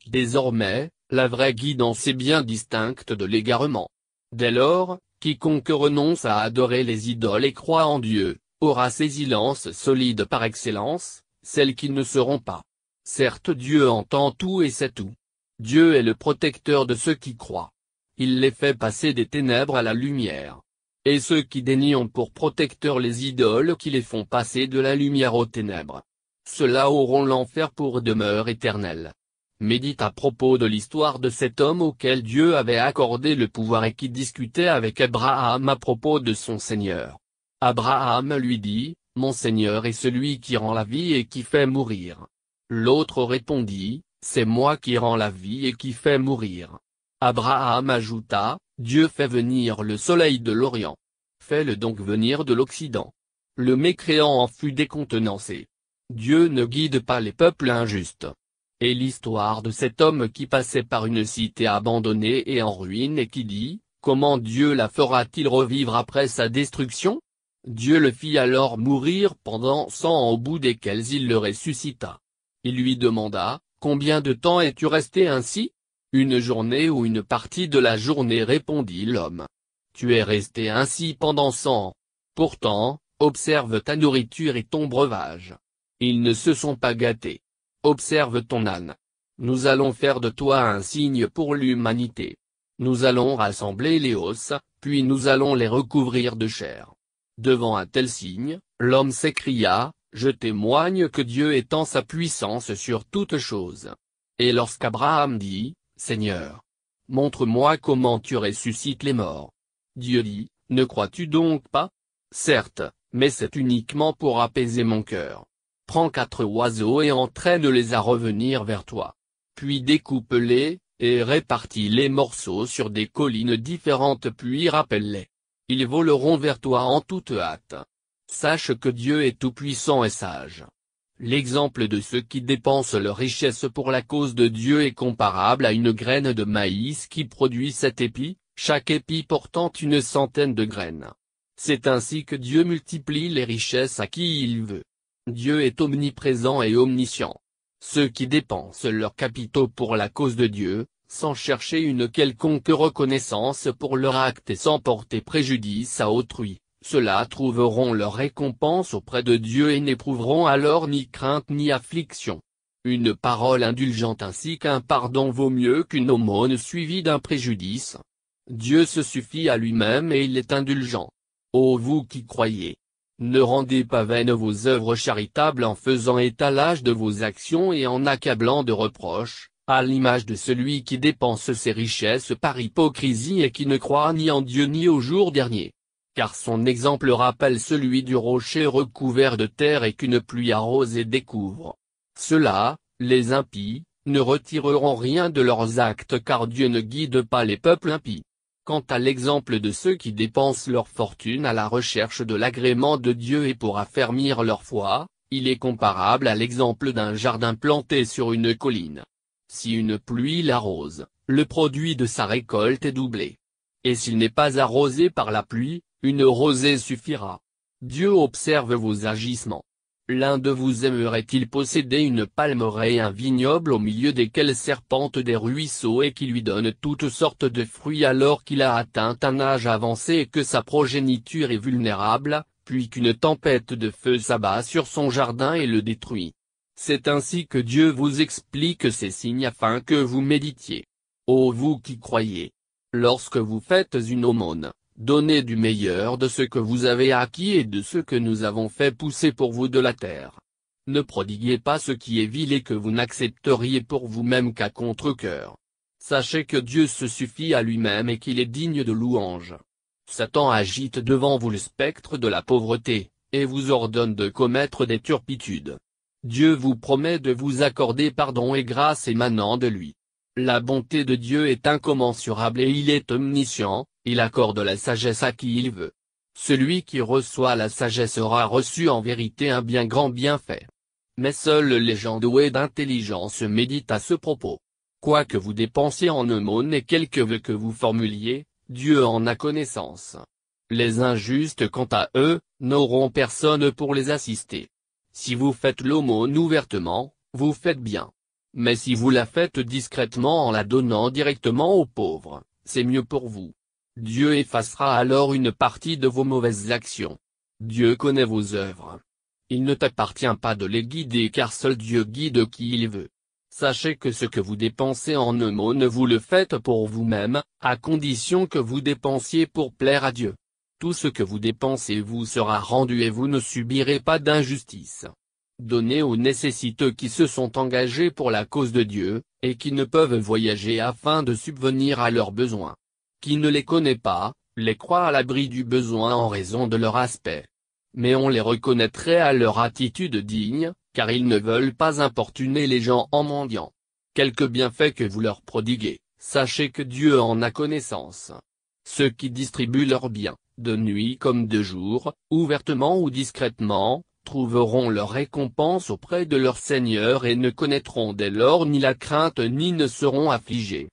Désormais, la vraie guidance est bien distincte de l'égarement. Dès lors, Quiconque renonce à adorer les idoles et croit en Dieu, aura ses silences solides par excellence, celles qui ne seront pas. Certes Dieu entend tout et sait tout. Dieu est le protecteur de ceux qui croient. Il les fait passer des ténèbres à la lumière. Et ceux qui dénient pour protecteur les idoles qui les font passer de la lumière aux ténèbres. Ceux-là auront l'enfer pour demeure éternelle médite à propos de l'histoire de cet homme auquel Dieu avait accordé le pouvoir et qui discutait avec Abraham à propos de son Seigneur. Abraham lui dit, « Mon Seigneur est celui qui rend la vie et qui fait mourir. » L'autre répondit, « C'est moi qui rends la vie et qui fait mourir. » Abraham ajouta, « Dieu fait venir le soleil de l'Orient. Fais-le donc venir de l'Occident. » Le mécréant en fut décontenancé. Dieu ne guide pas les peuples injustes. Et l'histoire de cet homme qui passait par une cité abandonnée et en ruine et qui dit, comment Dieu la fera-t-il revivre après sa destruction Dieu le fit alors mourir pendant cent au bout desquels il le ressuscita. Il lui demanda, Combien de temps es-tu resté ainsi Une journée ou une partie de la journée répondit l'homme. Tu es resté ainsi pendant cent. Pourtant, observe ta nourriture et ton breuvage. Ils ne se sont pas gâtés. Observe ton âne. Nous allons faire de toi un signe pour l'humanité. Nous allons rassembler les os, puis nous allons les recouvrir de chair. Devant un tel signe, l'homme s'écria, Je témoigne que Dieu étend sa puissance sur toutes choses. Et lorsqu'Abraham dit, Seigneur, montre-moi comment tu ressuscites les morts. Dieu dit, Ne crois-tu donc pas Certes, mais c'est uniquement pour apaiser mon cœur prends quatre oiseaux et entraîne-les à revenir vers toi. Puis découpe-les, et répartis les morceaux sur des collines différentes puis rappelle-les. Ils voleront vers toi en toute hâte. Sache que Dieu est tout-puissant et sage. L'exemple de ceux qui dépensent leurs richesses pour la cause de Dieu est comparable à une graine de maïs qui produit sept épis, chaque épi portant une centaine de graines. C'est ainsi que Dieu multiplie les richesses à qui il veut. Dieu est omniprésent et omniscient. Ceux qui dépensent leurs capitaux pour la cause de Dieu, sans chercher une quelconque reconnaissance pour leur acte et sans porter préjudice à autrui, ceux trouveront leur récompense auprès de Dieu et n'éprouveront alors ni crainte ni affliction. Une parole indulgente ainsi qu'un pardon vaut mieux qu'une aumône suivie d'un préjudice. Dieu se suffit à lui-même et il est indulgent. Ô vous qui croyez, ne rendez pas vaines vos œuvres charitables en faisant étalage de vos actions et en accablant de reproches, à l'image de celui qui dépense ses richesses par hypocrisie et qui ne croit ni en Dieu ni au jour dernier. Car son exemple rappelle celui du rocher recouvert de terre et qu'une pluie arrose et découvre. Cela, les impies, ne retireront rien de leurs actes car Dieu ne guide pas les peuples impies. Quant à l'exemple de ceux qui dépensent leur fortune à la recherche de l'agrément de Dieu et pour affermir leur foi, il est comparable à l'exemple d'un jardin planté sur une colline. Si une pluie l'arrose, le produit de sa récolte est doublé. Et s'il n'est pas arrosé par la pluie, une rosée suffira. Dieu observe vos agissements. L'un de vous aimerait-il posséder une palmeraie et un vignoble au milieu desquels serpentent des ruisseaux et qui lui donnent toutes sortes de fruits alors qu'il a atteint un âge avancé et que sa progéniture est vulnérable, puis qu'une tempête de feu s'abat sur son jardin et le détruit. C'est ainsi que Dieu vous explique ces signes afin que vous méditiez. Ô vous qui croyez! Lorsque vous faites une aumône, Donnez du meilleur de ce que vous avez acquis et de ce que nous avons fait pousser pour vous de la terre. Ne prodiguez pas ce qui est vil et que vous n'accepteriez pour vous-même qu'à contre-cœur. Sachez que Dieu se suffit à lui-même et qu'il est digne de louange. Satan agite devant vous le spectre de la pauvreté, et vous ordonne de commettre des turpitudes. Dieu vous promet de vous accorder pardon et grâce émanant de lui. La bonté de Dieu est incommensurable et il est omniscient, il accorde la sagesse à qui il veut. Celui qui reçoit la sagesse aura reçu en vérité un bien grand bienfait. Mais seuls les gens doués d'intelligence méditent à ce propos. Quoi que vous dépensiez en aumône et quelques vœux que vous formuliez, Dieu en a connaissance. Les injustes quant à eux, n'auront personne pour les assister. Si vous faites l'aumône ouvertement, vous faites bien. Mais si vous la faites discrètement en la donnant directement aux pauvres, c'est mieux pour vous. Dieu effacera alors une partie de vos mauvaises actions. Dieu connaît vos œuvres. Il ne t'appartient pas de les guider car seul Dieu guide qui il veut. Sachez que ce que vous dépensez en ne vous le faites pour vous-même, à condition que vous dépensiez pour plaire à Dieu. Tout ce que vous dépensez vous sera rendu et vous ne subirez pas d'injustice. Donnez aux nécessiteux qui se sont engagés pour la cause de Dieu, et qui ne peuvent voyager afin de subvenir à leurs besoins qui ne les connaît pas, les croit à l'abri du besoin en raison de leur aspect. Mais on les reconnaîtrait à leur attitude digne, car ils ne veulent pas importuner les gens en mendiant. Quelque bienfait que vous leur prodiguez, sachez que Dieu en a connaissance. Ceux qui distribuent leurs biens, de nuit comme de jour, ouvertement ou discrètement, trouveront leur récompense auprès de leur Seigneur et ne connaîtront dès lors ni la crainte ni ne seront affligés.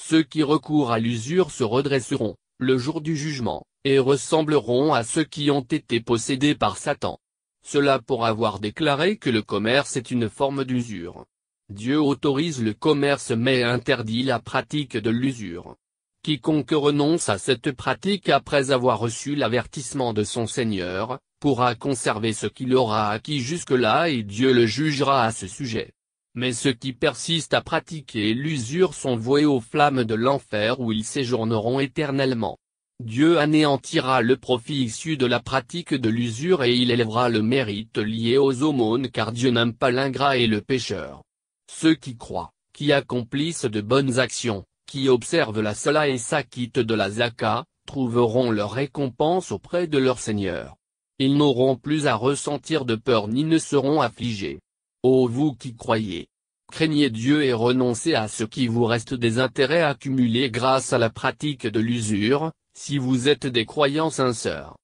Ceux qui recourent à l'usure se redresseront, le jour du jugement, et ressembleront à ceux qui ont été possédés par Satan. Cela pour avoir déclaré que le commerce est une forme d'usure. Dieu autorise le commerce mais interdit la pratique de l'usure. Quiconque renonce à cette pratique après avoir reçu l'avertissement de son Seigneur, pourra conserver ce qu'il aura acquis jusque-là et Dieu le jugera à ce sujet mais ceux qui persistent à pratiquer l'usure sont voués aux flammes de l'enfer où ils séjourneront éternellement. Dieu anéantira le profit issu de la pratique de l'usure et il élèvera le mérite lié aux aumônes car Dieu n'aime pas l'ingrat et le pécheur. Ceux qui croient, qui accomplissent de bonnes actions, qui observent la cela et s'acquittent de la Zaka, trouveront leur récompense auprès de leur Seigneur. Ils n'auront plus à ressentir de peur ni ne seront affligés. Ô vous qui croyez, craignez Dieu et renoncez à ce qui vous reste des intérêts accumulés grâce à la pratique de l'usure, si vous êtes des croyants sincères.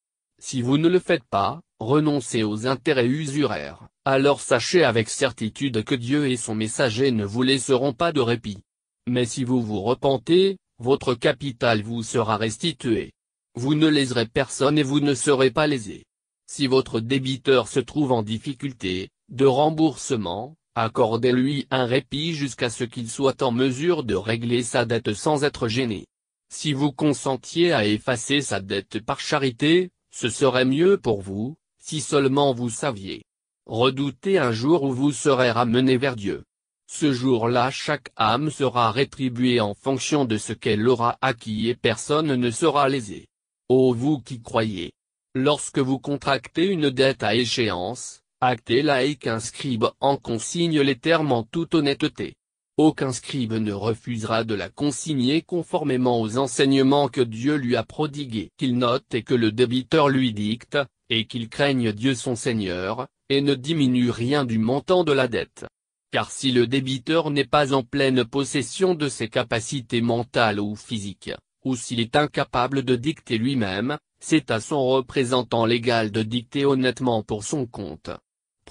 Si vous ne le faites pas, renoncez aux intérêts usuraires, alors sachez avec certitude que Dieu et son messager ne vous laisseront pas de répit. Mais si vous vous repentez, votre capital vous sera restitué. Vous ne léserez personne et vous ne serez pas lésé. Si votre débiteur se trouve en difficulté, de remboursement, accordez-lui un répit jusqu'à ce qu'il soit en mesure de régler sa dette sans être gêné. Si vous consentiez à effacer sa dette par charité, ce serait mieux pour vous, si seulement vous saviez. Redoutez un jour où vous serez ramené vers Dieu. Ce jour-là chaque âme sera rétribuée en fonction de ce qu'elle aura acquis et personne ne sera lésé. Ô vous qui croyez Lorsque vous contractez une dette à échéance, Acte et qu'un scribe en consigne les termes en toute honnêteté. Aucun scribe ne refusera de la consigner conformément aux enseignements que Dieu lui a prodigués. Qu'il note et que le débiteur lui dicte, et qu'il craigne Dieu son Seigneur, et ne diminue rien du montant de la dette. Car si le débiteur n'est pas en pleine possession de ses capacités mentales ou physiques, ou s'il est incapable de dicter lui-même, c'est à son représentant légal de dicter honnêtement pour son compte.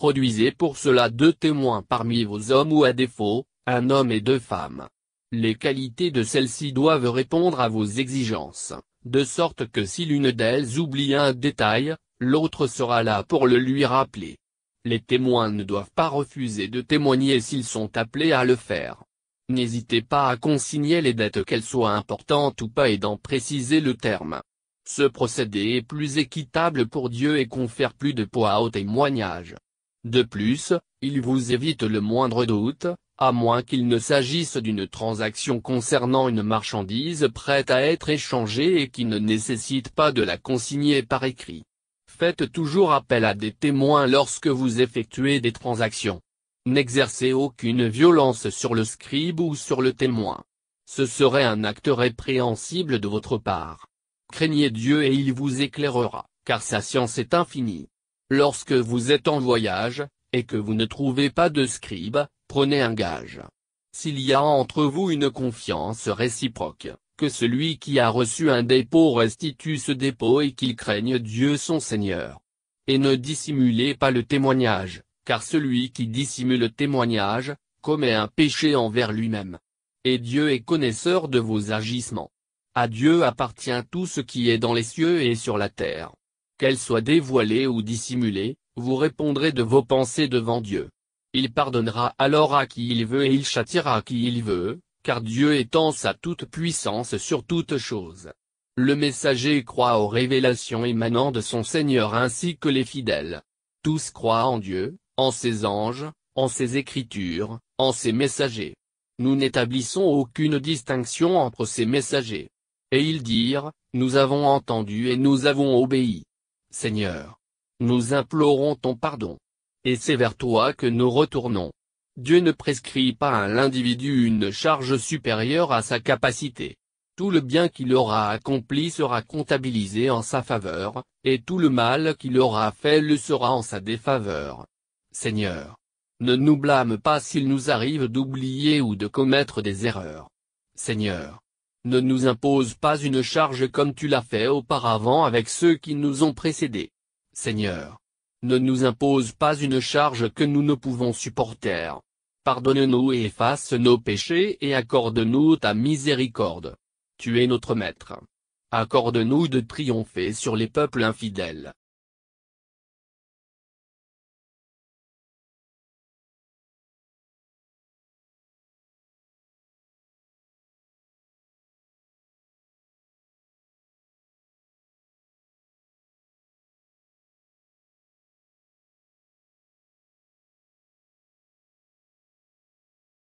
Produisez pour cela deux témoins parmi vos hommes ou à défaut, un homme et deux femmes. Les qualités de celles-ci doivent répondre à vos exigences, de sorte que si l'une d'elles oublie un détail, l'autre sera là pour le lui rappeler. Les témoins ne doivent pas refuser de témoigner s'ils sont appelés à le faire. N'hésitez pas à consigner les dettes qu'elles soient importantes ou pas et d'en préciser le terme. Ce procédé est plus équitable pour Dieu et confère plus de poids au témoignage. De plus, il vous évite le moindre doute, à moins qu'il ne s'agisse d'une transaction concernant une marchandise prête à être échangée et qui ne nécessite pas de la consigner par écrit. Faites toujours appel à des témoins lorsque vous effectuez des transactions. N'exercez aucune violence sur le scribe ou sur le témoin. Ce serait un acte répréhensible de votre part. Craignez Dieu et il vous éclairera, car sa science est infinie. Lorsque vous êtes en voyage, et que vous ne trouvez pas de scribe, prenez un gage. S'il y a entre vous une confiance réciproque, que celui qui a reçu un dépôt restitue ce dépôt et qu'il craigne Dieu son Seigneur. Et ne dissimulez pas le témoignage, car celui qui dissimule le témoignage, commet un péché envers lui-même. Et Dieu est connaisseur de vos agissements. À Dieu appartient tout ce qui est dans les cieux et sur la terre. Qu'elle soit dévoilée ou dissimulée, vous répondrez de vos pensées devant Dieu. Il pardonnera alors à qui il veut et il châtiera à qui il veut, car Dieu étend sa toute-puissance sur toute chose. Le messager croit aux révélations émanant de son Seigneur ainsi que les fidèles. Tous croient en Dieu, en ses anges, en ses écritures, en ses messagers. Nous n'établissons aucune distinction entre ces messagers. Et ils dirent, nous avons entendu et nous avons obéi. Seigneur. Nous implorons ton pardon. Et c'est vers toi que nous retournons. Dieu ne prescrit pas à l'individu une charge supérieure à sa capacité. Tout le bien qu'il aura accompli sera comptabilisé en sa faveur, et tout le mal qu'il aura fait le sera en sa défaveur. Seigneur. Ne nous blâme pas s'il nous arrive d'oublier ou de commettre des erreurs. Seigneur ne nous impose pas une charge comme tu l'as fait auparavant avec ceux qui nous ont précédés. Seigneur, ne nous impose pas une charge que nous ne pouvons supporter. Pardonne-nous et efface nos péchés et accorde-nous ta miséricorde. Tu es notre Maître. Accorde-nous de triompher sur les peuples infidèles.